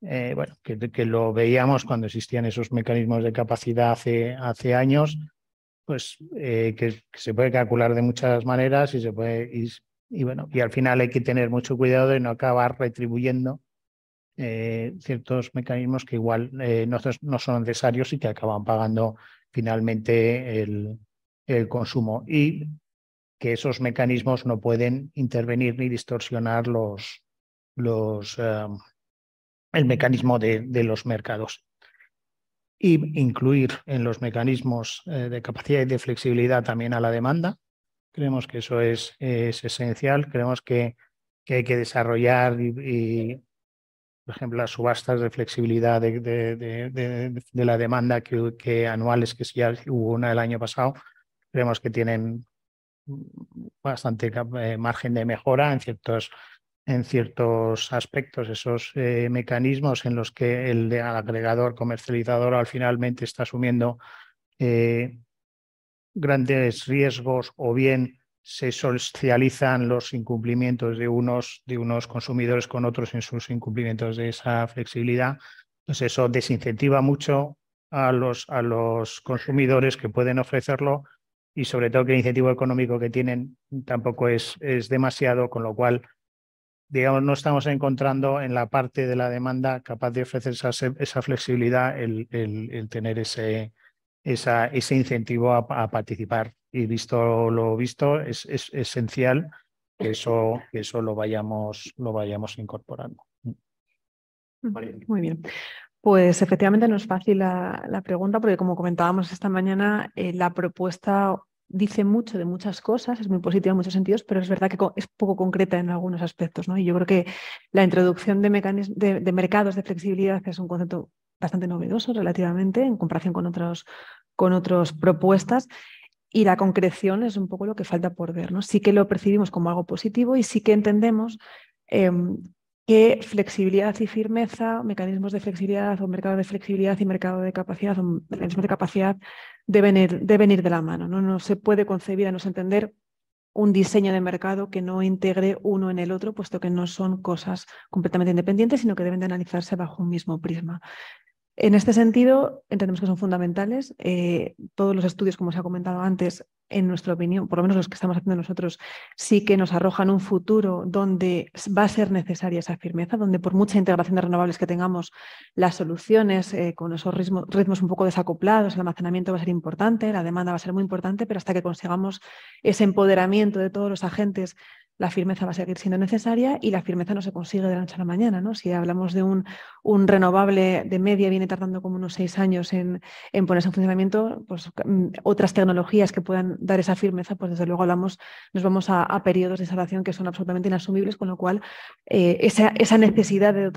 eh, bueno, que, lo veíamos cuando existían esos mecanismos de capacidad hace años pues eh, que, se puede calcular de muchas maneras y se puede y, bueno y al final hay que tener mucho cuidado de no acabar retribuyendo eh, ciertos mecanismos que igual eh, no, son necesarios y que acaban pagando finalmente el, consumo y que esos mecanismos no pueden intervenir ni distorsionar los, los el mecanismo de los mercados y incluir en los mecanismos eh, de capacidad y de flexibilidad también a la demanda. Creemos que eso es, esencial, creemos que, que, hay que desarrollar y, por ejemplo, las subastas de flexibilidad de, la demanda que, que, anuales, que ya hubo una el año pasado, creemos que tienen bastante eh, margen de mejora en ciertos en ciertos aspectos, esos eh, mecanismos en los que el, agregador comercializador al finalmente está asumiendo eh, grandes riesgos o bien se socializan los incumplimientos de unos, de unos consumidores con otros en sus incumplimientos de esa flexibilidad, pues eso desincentiva mucho a los, a los consumidores que pueden ofrecerlo y sobre todo que el incentivo económico que tienen tampoco es, es demasiado, con lo cual digamos, no estamos encontrando en la parte de la demanda capaz de ofrecer esa, flexibilidad, el, el, tener ese, esa, ese incentivo a, participar. Y visto lo visto, es, es, esencial que eso, que eso lo, vayamos, lo vayamos incorporando. Mm. Muy bien. Pues efectivamente no es fácil la, pregunta, porque como comentábamos esta mañana, eh, la propuesta dice mucho de muchas cosas, es muy positiva en muchos sentidos, pero es verdad que es poco concreta en algunos aspectos. ¿no? Y yo creo que la introducción de, de, mercados de flexibilidad es un concepto bastante novedoso relativamente en comparación con otras con otros propuestas. Y la concreción es un poco lo que falta por ver. ¿no? Sí que lo percibimos como algo positivo y sí que entendemos em, que flexibilidad y firmeza, mecanismos de flexibilidad o mercado de flexibilidad y mercado de capacidad o mecanismos de capacidad deben ir, de la mano. ¿no? no se puede concebir, a no entender, un diseño de mercado que no integre uno en el otro, puesto que no son cosas completamente independientes, sino que deben de analizarse bajo un mismo prisma. En este sentido, entendemos que son fundamentales. Eh, todos los estudios, como se ha comentado antes, en nuestra opinión, por lo menos los que estamos haciendo nosotros, sí que nos arrojan un futuro donde va a ser necesaria esa firmeza, donde por mucha integración de renovables que tengamos, las soluciones eh, con esos ritmos un poco desacoplados, el almacenamiento va a ser importante, la demanda va a ser muy importante, pero hasta que consigamos ese empoderamiento de todos los agentes la firmeza va a seguir siendo necesaria y la firmeza no se consigue de la noche a la mañana. ¿no? Si hablamos de un, un renovable de media, viene tardando como unos seis años en, en, ponerse en funcionamiento, pues mm, otras tecnologías que puedan dar esa firmeza, pues desde luego hablamos, nos vamos a, periodos de instalación que son absolutamente inasumibles, con lo cual eh, esa, esa, necesidad de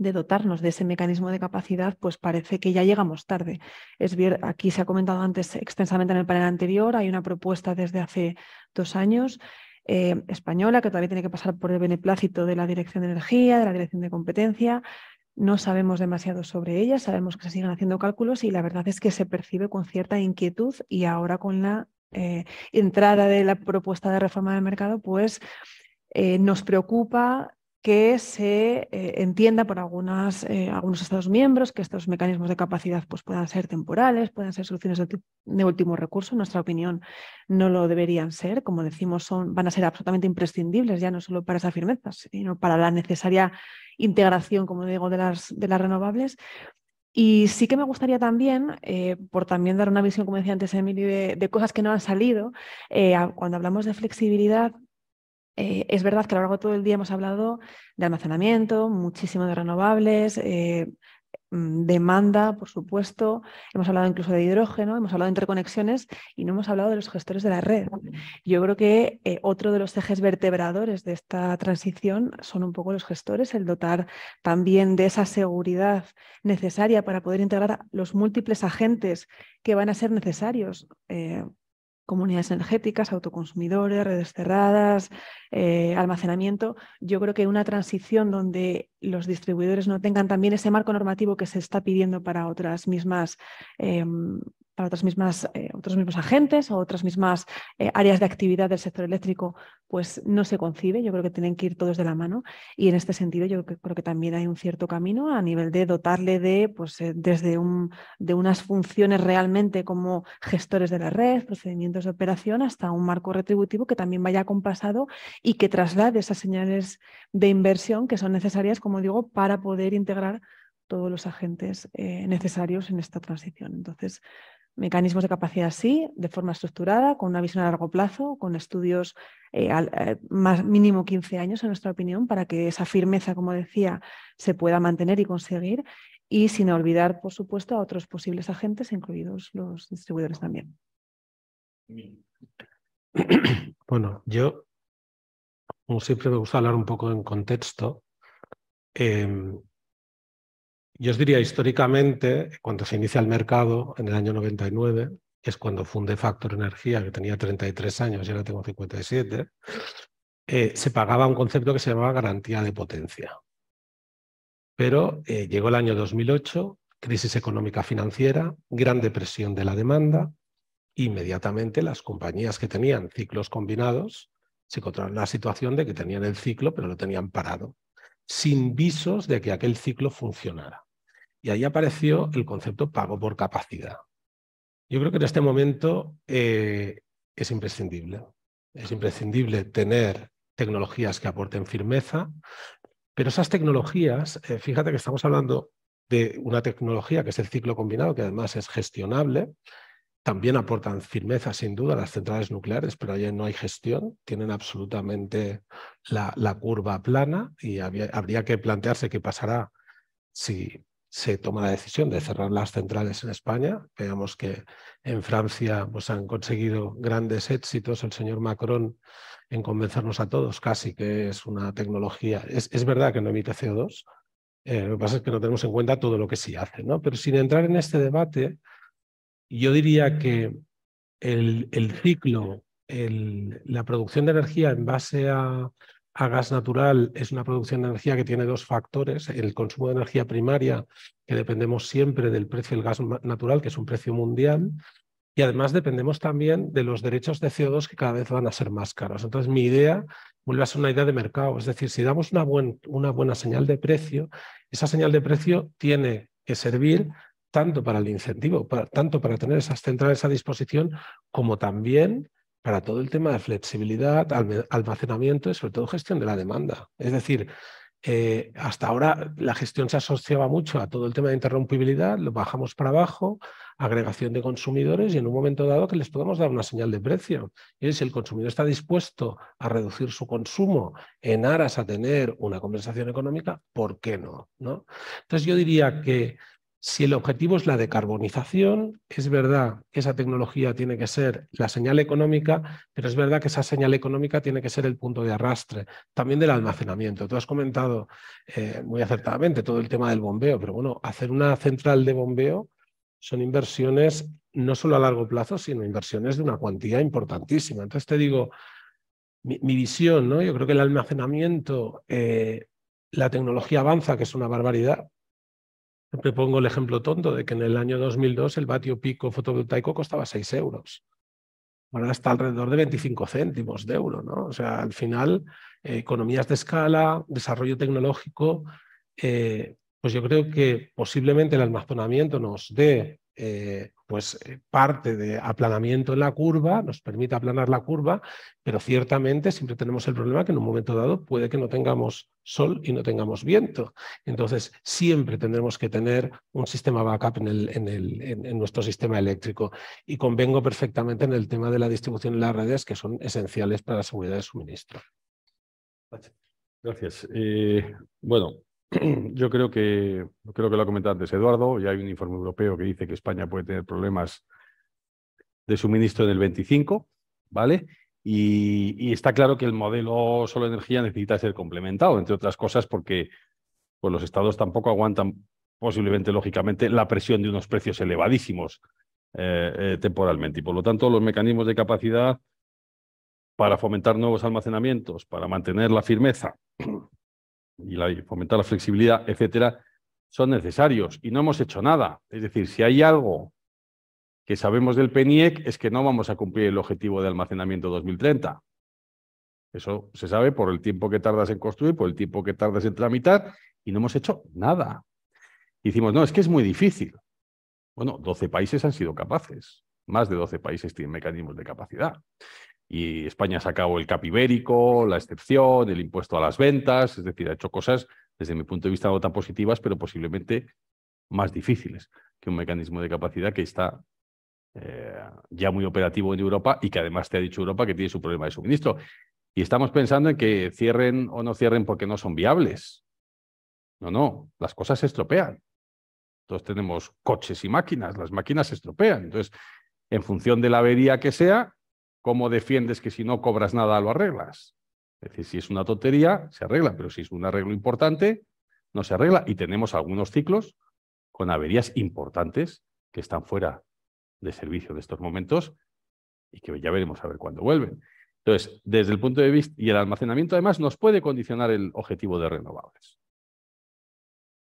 de dotarnos de ese mecanismo de capacidad, pues parece que ya llegamos tarde. Es bien, aquí se ha comentado antes extensamente en el panel anterior, hay una propuesta desde hace dos años eh, española, que todavía tiene que pasar por el beneplácito de la Dirección de Energía, de la Dirección de Competencia. No sabemos demasiado sobre ella, sabemos que se siguen haciendo cálculos y la verdad es que se percibe con cierta inquietud y ahora con la eh, entrada de la propuesta de reforma del mercado, pues eh, nos preocupa que se eh, entienda por algunas, eh, algunos Estados miembros que estos mecanismos de capacidad pues, puedan ser temporales, puedan ser soluciones de, último recurso. En nuestra opinión, no lo deberían ser. Como decimos, son, van a ser absolutamente imprescindibles ya no solo para esa firmeza, sino para la necesaria integración, como digo, de las, de las renovables. Y sí que me gustaría también, eh, por también dar una visión, como decía antes Emilio, de, cosas que no han salido, cuando hablamos de flexibilidad, eh, es verdad que a lo largo de todo el día hemos hablado de almacenamiento, muchísimo de renovables, eh, mm, demanda, por supuesto, hemos hablado incluso de hidrógeno, hemos hablado de interconexiones y no hemos hablado de los gestores de la red. Yo creo que eh, otro de los ejes vertebradores de esta transición son un poco los gestores, el dotar también de esa seguridad necesaria para poder integrar los múltiples agentes que van a ser necesarios comunidades energéticas, autoconsumidores, redes cerradas, eh, almacenamiento. Yo creo que una transición donde los distribuidores no tengan también ese marco normativo que se está pidiendo para otras mismas em, para otras mismas, eh, otros mismos agentes o otras mismas eh, áreas de actividad del sector eléctrico, pues no se concibe. Yo creo que tienen que ir todos de la mano y en este sentido yo creo que también hay un cierto camino a nivel de dotarle de, pues, eh, desde un, de unas funciones realmente como gestores de la red, procedimientos de operación, hasta un marco retributivo que también vaya compasado y que traslade esas señales de inversión que son necesarias, como digo, para poder integrar todos los agentes necesarios en esta transición. Entonces, mecanismos de capacidad sí, de forma estructurada, con una visión a largo plazo, con estudios eh, al, eh, más mínimo 15 años, en nuestra opinión, para que esa firmeza, como decía, se pueda mantener y conseguir, y sin olvidar, por supuesto, a otros posibles agentes, incluidos los distribuidores también. Bueno, yo, como siempre, me gusta hablar un poco en contexto. Em, yo os diría, históricamente, cuando se inicia el mercado, en el año 99, es cuando fundé Factor Energía, que tenía 33 años y ahora tengo 57, eh, se pagaba un concepto que se llamaba garantía de potencia. Pero eh, llegó el año 2008, crisis económica financiera, gran depresión de la demanda, inmediatamente las compañías que tenían ciclos combinados se encontraron en la situación de que tenían el ciclo, pero lo tenían parado, sin visos de que aquel ciclo funcionara. Y ahí apareció el concepto pago por capacidad. Yo creo que en este momento eh, es imprescindible. Es imprescindible tener tecnologías que aporten firmeza, pero esas tecnologías, eh, fíjate que estamos hablando de una tecnología que es el ciclo combinado, que además es gestionable, también aportan firmeza, sin duda, las centrales nucleares, pero allí no hay gestión, tienen absolutamente la, curva plana y habría que plantearse qué pasará si se toma la decisión de cerrar las centrales en España. Veamos que en Francia pues, han conseguido grandes éxitos. El señor Macron en convencernos a todos casi que es una tecnología. Es, verdad que no emite CO2. Eh, lo que pasa es que no tenemos en cuenta todo lo que sí hace. ¿no? Pero sin entrar en este debate, yo diría que el, el ciclo, el, la producción de energía en base a a gas natural es una producción de energía que tiene dos factores. El consumo de energía primaria, que dependemos siempre del precio del gas natural, que es un precio mundial. Y además dependemos también de los derechos de CO2 que cada vez van a ser más caros. Entonces, mi idea vuelve a ser una idea de mercado. Es decir, si damos una, una buena señal de precio, esa señal de precio tiene que servir tanto para el incentivo, para, tanto para tener esas centrales a disposición, como también para todo el tema de flexibilidad, almacenamiento y sobre todo gestión de la demanda. Es decir, eh, hasta ahora la gestión se asociaba mucho a todo el tema de interrumpibilidad, lo bajamos para abajo, agregación de consumidores y en un momento dado que les podamos dar una señal de precio. Y si el consumidor está dispuesto a reducir su consumo en aras a tener una compensación económica, ¿por qué no? ¿no? Entonces yo diría que si el objetivo es la decarbonización, es verdad que esa tecnología tiene que ser la señal económica, pero es verdad que esa señal económica tiene que ser el punto de arrastre, también del almacenamiento. Tú has comentado eh, muy acertadamente todo el tema del bombeo, pero bueno, hacer una central de bombeo son inversiones no solo a largo plazo, sino inversiones de una cuantía importantísima. Entonces te digo, mi, visión, ¿no? Yo creo que el almacenamiento, eh, la tecnología avanza, que es una barbaridad, Siempre pongo el ejemplo tonto de que en el año 2002 el vatio pico fotovoltaico costaba 6 euros. Ahora está alrededor de 25 céntimos de euro, ¿no? O sea, al final, eh, economías de escala, desarrollo tecnológico, eh, pues yo creo que posiblemente el almacenamiento nos dé eh, pues eh, parte de aplanamiento en la curva, nos permite aplanar la curva, pero ciertamente siempre tenemos el problema que en un momento dado puede que no tengamos sol y no tengamos viento. Entonces, siempre tendremos que tener un sistema backup en, el, en, el, en, nuestro sistema eléctrico. Y convengo perfectamente en el tema de la distribución en las redes, que son esenciales para la seguridad de suministro. Gracias. Eh, bueno, yo creo que, creo que lo ha comentado antes Eduardo, ya hay un informe europeo que dice que España puede tener problemas de suministro en el 25, ¿vale? Y, está claro que el modelo solo energía necesita ser complementado, entre otras cosas, porque pues los estados tampoco aguantan, posiblemente lógicamente, la presión de unos precios elevadísimos eh, eh, temporalmente. Y por lo tanto, los mecanismos de capacidad para fomentar nuevos almacenamientos, para mantener la firmeza y fomentar la flexibilidad, etcétera, son necesarios y no hemos hecho nada. Es decir, si hay algo que sabemos del PENIEC es que no vamos a cumplir el objetivo de almacenamiento 2030. Eso se sabe por el tiempo que tardas en construir, por el tiempo que tardas en tramitar y no hemos hecho nada. hicimos no, es que es muy difícil. Bueno, 12 países han sido capaces. Más de 12 países tienen mecanismos de capacidad y España sacado el capibérico, la excepción, el impuesto a las ventas, es decir, ha hecho cosas, desde mi punto de vista, no tan positivas, pero posiblemente más difíciles que un mecanismo de capacidad que está eh, ya muy operativo en Europa y que además te ha dicho Europa que tiene su problema de suministro. Y estamos pensando en que cierren o no cierren porque no son viables. No, no, las cosas se estropean. Todos tenemos coches y máquinas, las máquinas se estropean. Entonces, en función de la avería que sea, ¿cómo defiendes que si no cobras nada lo arreglas? Es decir, si es una tontería, se arregla, pero si es un arreglo importante, no se arregla. Y tenemos algunos ciclos con averías importantes que están fuera de servicio de estos momentos y que ya veremos a ver cuándo vuelven. Entonces, desde el punto de vista, y el almacenamiento además nos puede condicionar el objetivo de renovables.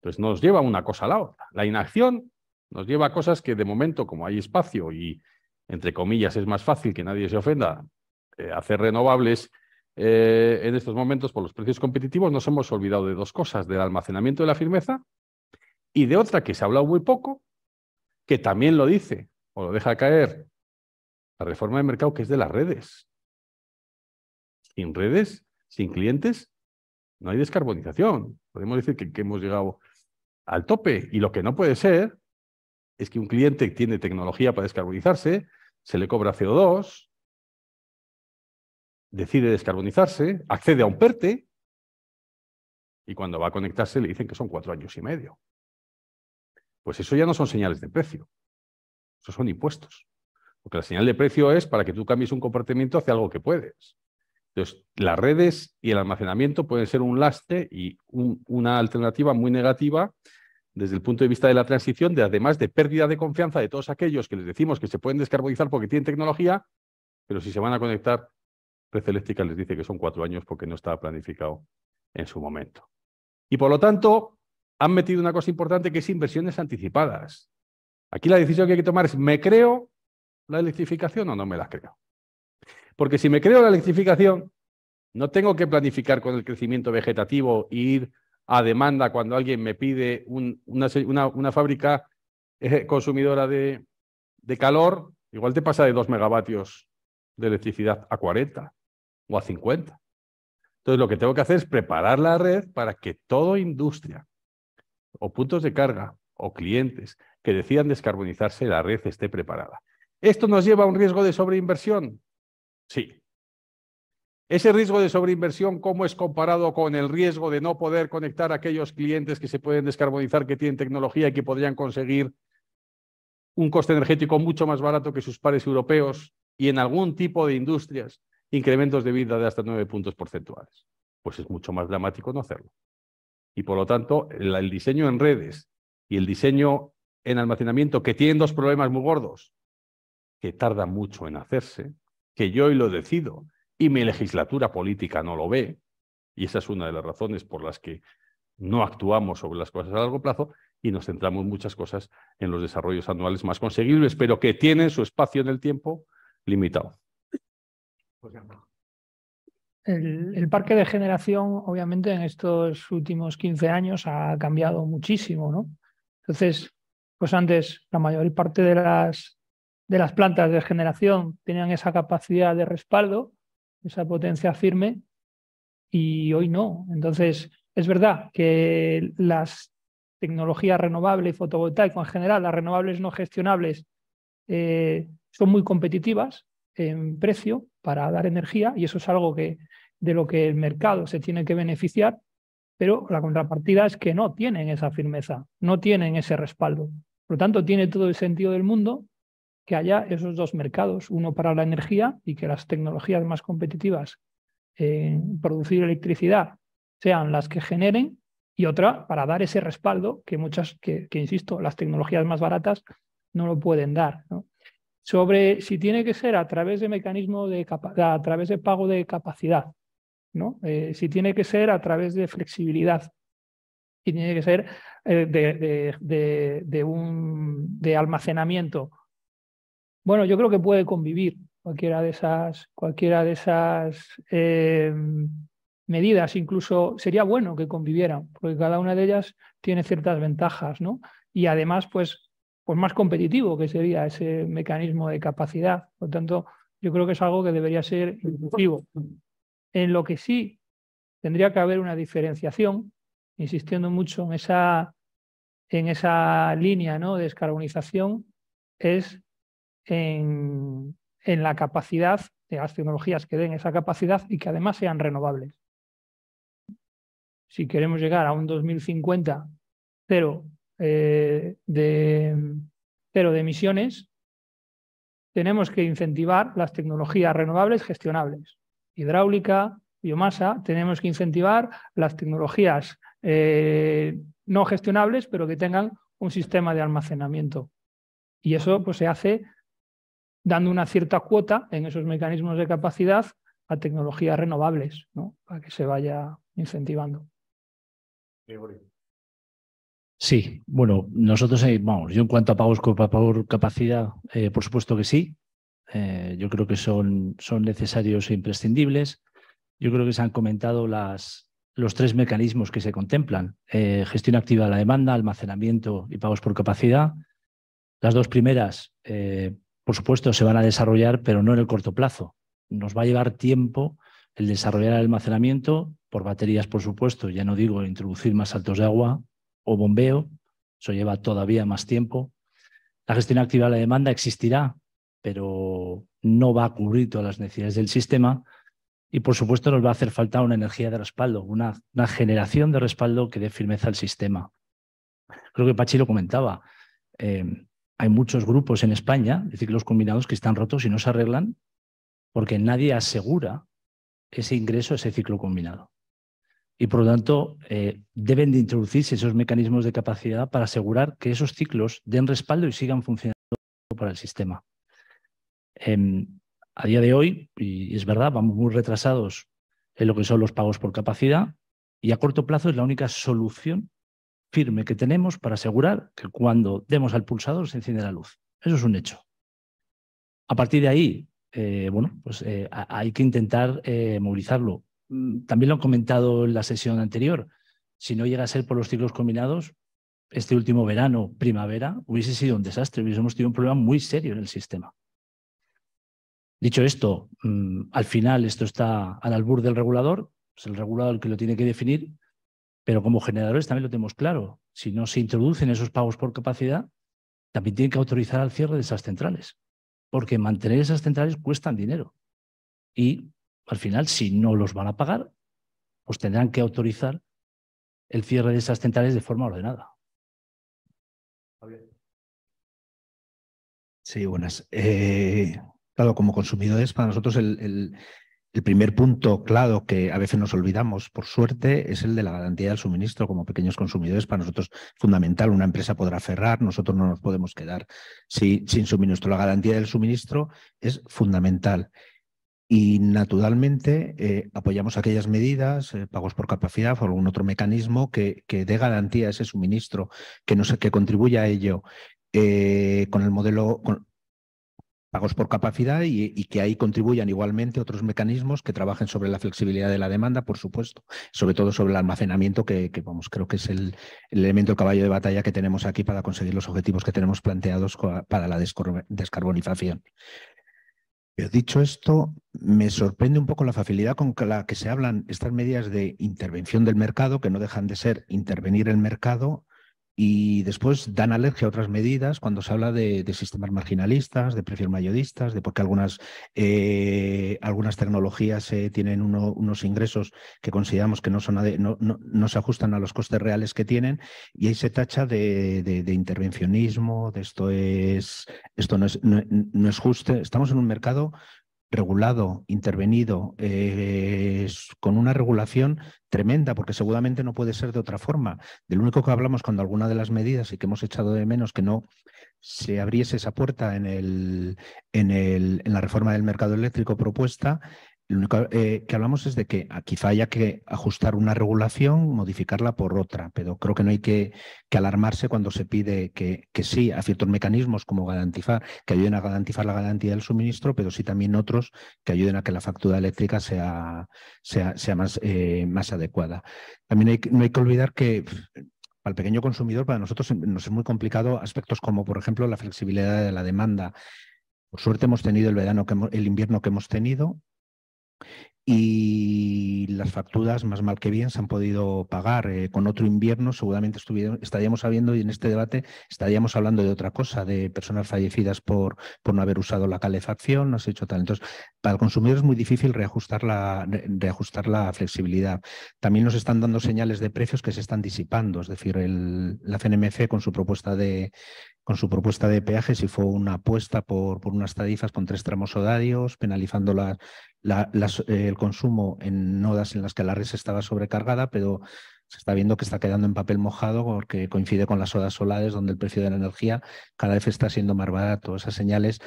Entonces, nos lleva una cosa a la otra. La inacción nos lleva a cosas que de momento, como hay espacio y, entre comillas, es más fácil que nadie se ofenda, eh, hacer renovables eh, en estos momentos por los precios competitivos, nos hemos olvidado de dos cosas, del almacenamiento de la firmeza y de otra que se ha hablado muy poco, que también lo dice o lo deja caer la reforma de mercado, que es de las redes. Sin redes, sin clientes, no hay descarbonización. Podemos decir que hemos llegado al tope y lo que no puede ser es que un cliente tiene tecnología para descarbonizarse, se le cobra CO2, decide descarbonizarse, accede a un PERTE e, y cuando va a conectarse le dicen que son cuatro años y medio. Pues eso ya no son señales de precio, eso son impuestos. Porque la señal de precio es para que tú cambies un comportamiento hacia algo que puedes. Entonces, las redes y el almacenamiento pueden ser un lastre y una alternativa muy negativa desde el punto de vista de la transición, de además de pérdida de confianza de todos aquellos que les decimos que se pueden descarbonizar porque tienen tecnología, pero si se van a conectar, Red les dice que son cuatro años porque no estaba planificado en su momento. Y por lo tanto, han metido una cosa importante que es inversiones anticipadas. Aquí la decisión que hay que tomar es, ¿me creo la electrificación o no me la creo? Porque si me creo la electrificación, no tengo que planificar con el crecimiento vegetativo e ir a demanda cuando alguien me pide una, fábrica eh, consumidora de, de calor, igual te pasa de 2 megavatios de electricidad a 40 o a 50. Entonces, lo que tengo que hacer es preparar la red para que toda industria o puntos de carga o clientes que decidan descarbonizarse, la red esté preparada. ¿Esto nos lleva a un riesgo de sobreinversión? Sí. Ese riesgo de sobreinversión, ¿cómo es comparado con el riesgo de no poder conectar a aquellos clientes que se pueden descarbonizar, que tienen tecnología y que podrían conseguir un coste energético mucho más barato que sus pares europeos y en algún tipo de industrias incrementos de vida de hasta nueve puntos porcentuales? Pues es mucho más dramático no hacerlo. Y por lo tanto, el, diseño en redes y el diseño en almacenamiento, que tienen dos problemas muy gordos, que tarda mucho en hacerse, que yo hoy lo decido y mi legislatura política no lo ve, y esa es una de las razones por las que no actuamos sobre las cosas a largo plazo y nos centramos muchas cosas en los desarrollos anuales más conseguibles, pero que tienen su espacio en el tiempo limitado. El, parque de generación, obviamente, en estos últimos 15 años ha cambiado muchísimo, ¿no? Entonces, pues antes la mayor parte de las, de las plantas de generación tenían esa capacidad de respaldo esa potencia firme, y hoy no. Entonces, es verdad que las tecnologías renovables y fotovoltaico en general, las renovables no gestionables, eh, son muy competitivas en precio para dar energía y eso es algo que, de lo que el mercado se tiene que beneficiar, pero la contrapartida es que no tienen esa firmeza, no tienen ese respaldo. Por lo tanto, tiene todo el sentido del mundo que haya esos dos mercados, uno para la energía y que las tecnologías más competitivas en producir electricidad sean las que generen y otra para dar ese respaldo que muchas, que, insisto, las tecnologías más baratas no lo pueden dar. Sobre si tiene que ser a través de mecanismo de a través de pago de capacidad, ¿no? Eh, si tiene que ser a través de flexibilidad, y tiene que ser eh, de, un, de almacenamiento bueno, yo creo que puede convivir cualquiera de esas, cualquiera de esas eh, medidas, incluso sería bueno que convivieran, porque cada una de ellas tiene ciertas ventajas, ¿no? Y además, pues, pues más competitivo que sería ese mecanismo de capacidad. Por lo tanto, yo creo que es algo que debería ser inclusivo. En lo que sí tendría que haber una diferenciación, insistiendo mucho en esa, en esa línea ¿no? de descarbonización, es en, la capacidad de las tecnologías que den esa capacidad y que además sean renovables. Si queremos llegar a un 2050 eh, cero, de, emisiones, tenemos que incentivar las tecnologías renovables gestionables, hidráulica, biomasa, tenemos que incentivar las tecnologías eh, no gestionables, pero que tengan un sistema de almacenamiento. Y eso pues, se hace dando una cierta cuota en esos mecanismos de capacidad a tecnologías renovables, ¿no? para que se vaya incentivando. Sí, bueno, nosotros, eh, vamos, yo en cuanto a pagos por capacidad, eh, por supuesto que sí. Eh, yo creo que son, son necesarios e imprescindibles. Yo creo que se han comentado las, los tres mecanismos que se contemplan, gestión activa de la demanda, almacenamiento y pagos por capacidad. Las dos primeras, por supuesto, se van a desarrollar, pero no en el corto plazo. Nos va a llevar tiempo el desarrollar el almacenamiento por baterías, por supuesto, ya no digo introducir más saltos de agua o bombeo, eso lleva todavía más tiempo. La gestión activa de la demanda existirá, pero no va a cubrir todas las necesidades del sistema y, por supuesto, nos va a hacer falta una energía de respaldo, una, generación de respaldo que dé firmeza al sistema. Creo que Pachi lo comentaba. Eh, hay muchos grupos en España de ciclos combinados que están rotos y no se arreglan porque nadie asegura ese ingreso, ese ciclo combinado. Y por lo tanto, eh, deben de introducirse esos mecanismos de capacidad para asegurar que esos ciclos den respaldo y sigan funcionando para el sistema. Em, a día de hoy, y es verdad, vamos muy retrasados en lo que son los pagos por capacidad, y a corto plazo es la única solución firme que tenemos para asegurar que cuando demos al pulsador se enciende la luz. Eso es un hecho. A partir de ahí, eh, bueno, pues eh, hay que intentar eh, movilizarlo. Mm, también lo han comentado en la sesión anterior. Si no llega a ser por los ciclos combinados, este último verano, primavera, hubiese sido un desastre, hubiésemos tenido un problema muy serio en el sistema. Dicho esto, mm, al final esto está al albur del regulador, es el regulador el que lo tiene que definir, pero como generadores también lo tenemos claro. Si no se introducen esos pagos por capacidad, también tienen que autorizar al cierre de esas centrales, porque mantener esas centrales cuestan dinero. Y al final, si no los van a pagar, pues tendrán que autorizar el cierre de esas centrales de forma ordenada. Sí, buenas. Eh, claro, como consumidores, para nosotros el, el primer punto claro que a veces nos olvidamos, por suerte, es el de la garantía del suministro como pequeños consumidores. Para nosotros es fundamental. Una empresa podrá cerrar, nosotros no nos podemos quedar sin, suministro. La garantía del suministro es fundamental. Y naturalmente eh, apoyamos aquellas medidas, eh, pagos por capacidad o algún otro mecanismo que, dé garantía a ese suministro, que, contribuya a ello. Eh, con el modelo, pagos por capacidad y, que ahí contribuyan igualmente otros mecanismos que trabajen sobre la flexibilidad de la demanda, por supuesto, sobre todo sobre el almacenamiento, que, vamos, creo que es el, elemento, caballo de batalla que tenemos aquí para conseguir los objetivos que tenemos planteados para la descarbonización. Dicho esto, me sorprende un poco la facilidad con la que se hablan estas medidas de intervención del mercado, que no dejan de ser intervenir el mercado y después dan alergia a otras medidas cuando se habla de, sistemas marginalistas, de precios mayoristas, de porque algunas, eh, algunas tecnologías eh, tienen unos ingresos que consideramos que no, son no, no, se ajustan a los costes reales que tienen. Y ahí se tacha de, intervencionismo, de esto, es, esto no, es, no es justo. Estamos en un mercado regulado, intervenido, eh, con una regulación tremenda, porque seguramente no puede ser de otra forma. Del único que hablamos cuando alguna de las medidas y que hemos echado de menos que no se abriese esa puerta en, el, en, el, en la reforma del mercado eléctrico propuesta lo único eh, que hablamos es de que ah, quizá haya que ajustar una regulación, modificarla por otra, pero creo que no hay que, alarmarse cuando se pide que, sí a ciertos mecanismos como garantizar, que ayuden a garantizar la garantía del suministro, pero sí también otros que ayuden a que la factura eléctrica sea, sea, más, eh, más adecuada. También no hay que olvidar que para el pequeño consumidor, para nosotros nos es muy complicado aspectos como, por ejemplo, la flexibilidad de la demanda. Por suerte hemos tenido el verano, que el invierno que hemos tenido, y las facturas, más mal que bien, se han podido pagar. Eh, con otro invierno seguramente estaríamos sabiendo y en este debate estaríamos hablando de otra cosa, de personas fallecidas por, por no haber usado la calefacción, no se ha hecho tal. Entonces, para el consumidor es muy difícil reajustar la, la flexibilidad. También nos están dando señales de precios que se están disipando, es decir, la CNMF con su propuesta de, con su propuesta de peaje si fue una apuesta por, por unas tarifas con tres tramos horarios, penalizando eh, el consumo en nodas en las que la red estaba sobrecargada, pero se está viendo que está quedando en papel mojado porque coincide con las odas solares donde el precio de la energía cada vez está siendo más barato. Esas señales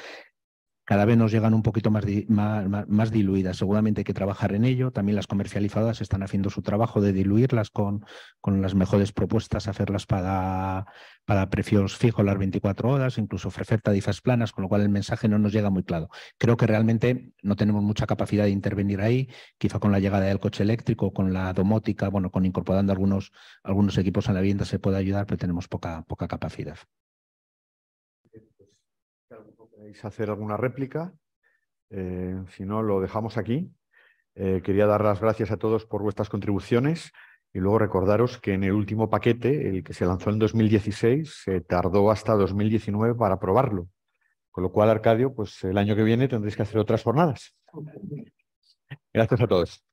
cada vez nos llegan un poquito más, diluidas. Seguramente hay que trabajar en ello. También las comercializadas están haciendo su trabajo de diluirlas con, las mejores propuestas, hacerlas para, precios fijos las 24 horas, incluso ofrecer tarifas planas, con lo cual el mensaje no nos llega muy claro. Creo que realmente no tenemos mucha capacidad de intervenir ahí, quizá con la llegada del coche eléctrico, con la domótica, bueno, con incorporando algunos, equipos a la vivienda se puede ayudar, pero tenemos poca capacidad hacer alguna réplica, eh, si no, lo dejamos aquí. Eh, quería dar las gracias a todos por vuestras contribuciones y luego recordaros que en el último paquete, el que se lanzó en 2016, se tardó hasta 2019 para probarlo Con lo cual, Arcadio, pues el año que viene tendréis que hacer otras jornadas. Gracias a todos.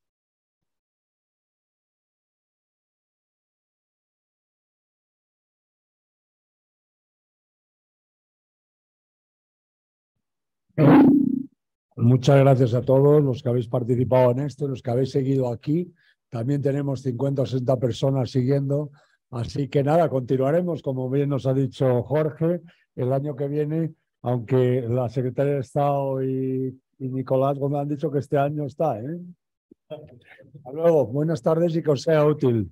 Muchas gracias a todos los que habéis participado en esto, los que habéis seguido aquí. También tenemos 50 o 60 personas siguiendo. Así que nada, continuaremos, como bien nos ha dicho Jorge, el año que viene, aunque la secretaria de Estado y, Nicolás me han dicho que este año está. ¿eh? Hasta luego, buenas tardes y que os sea útil.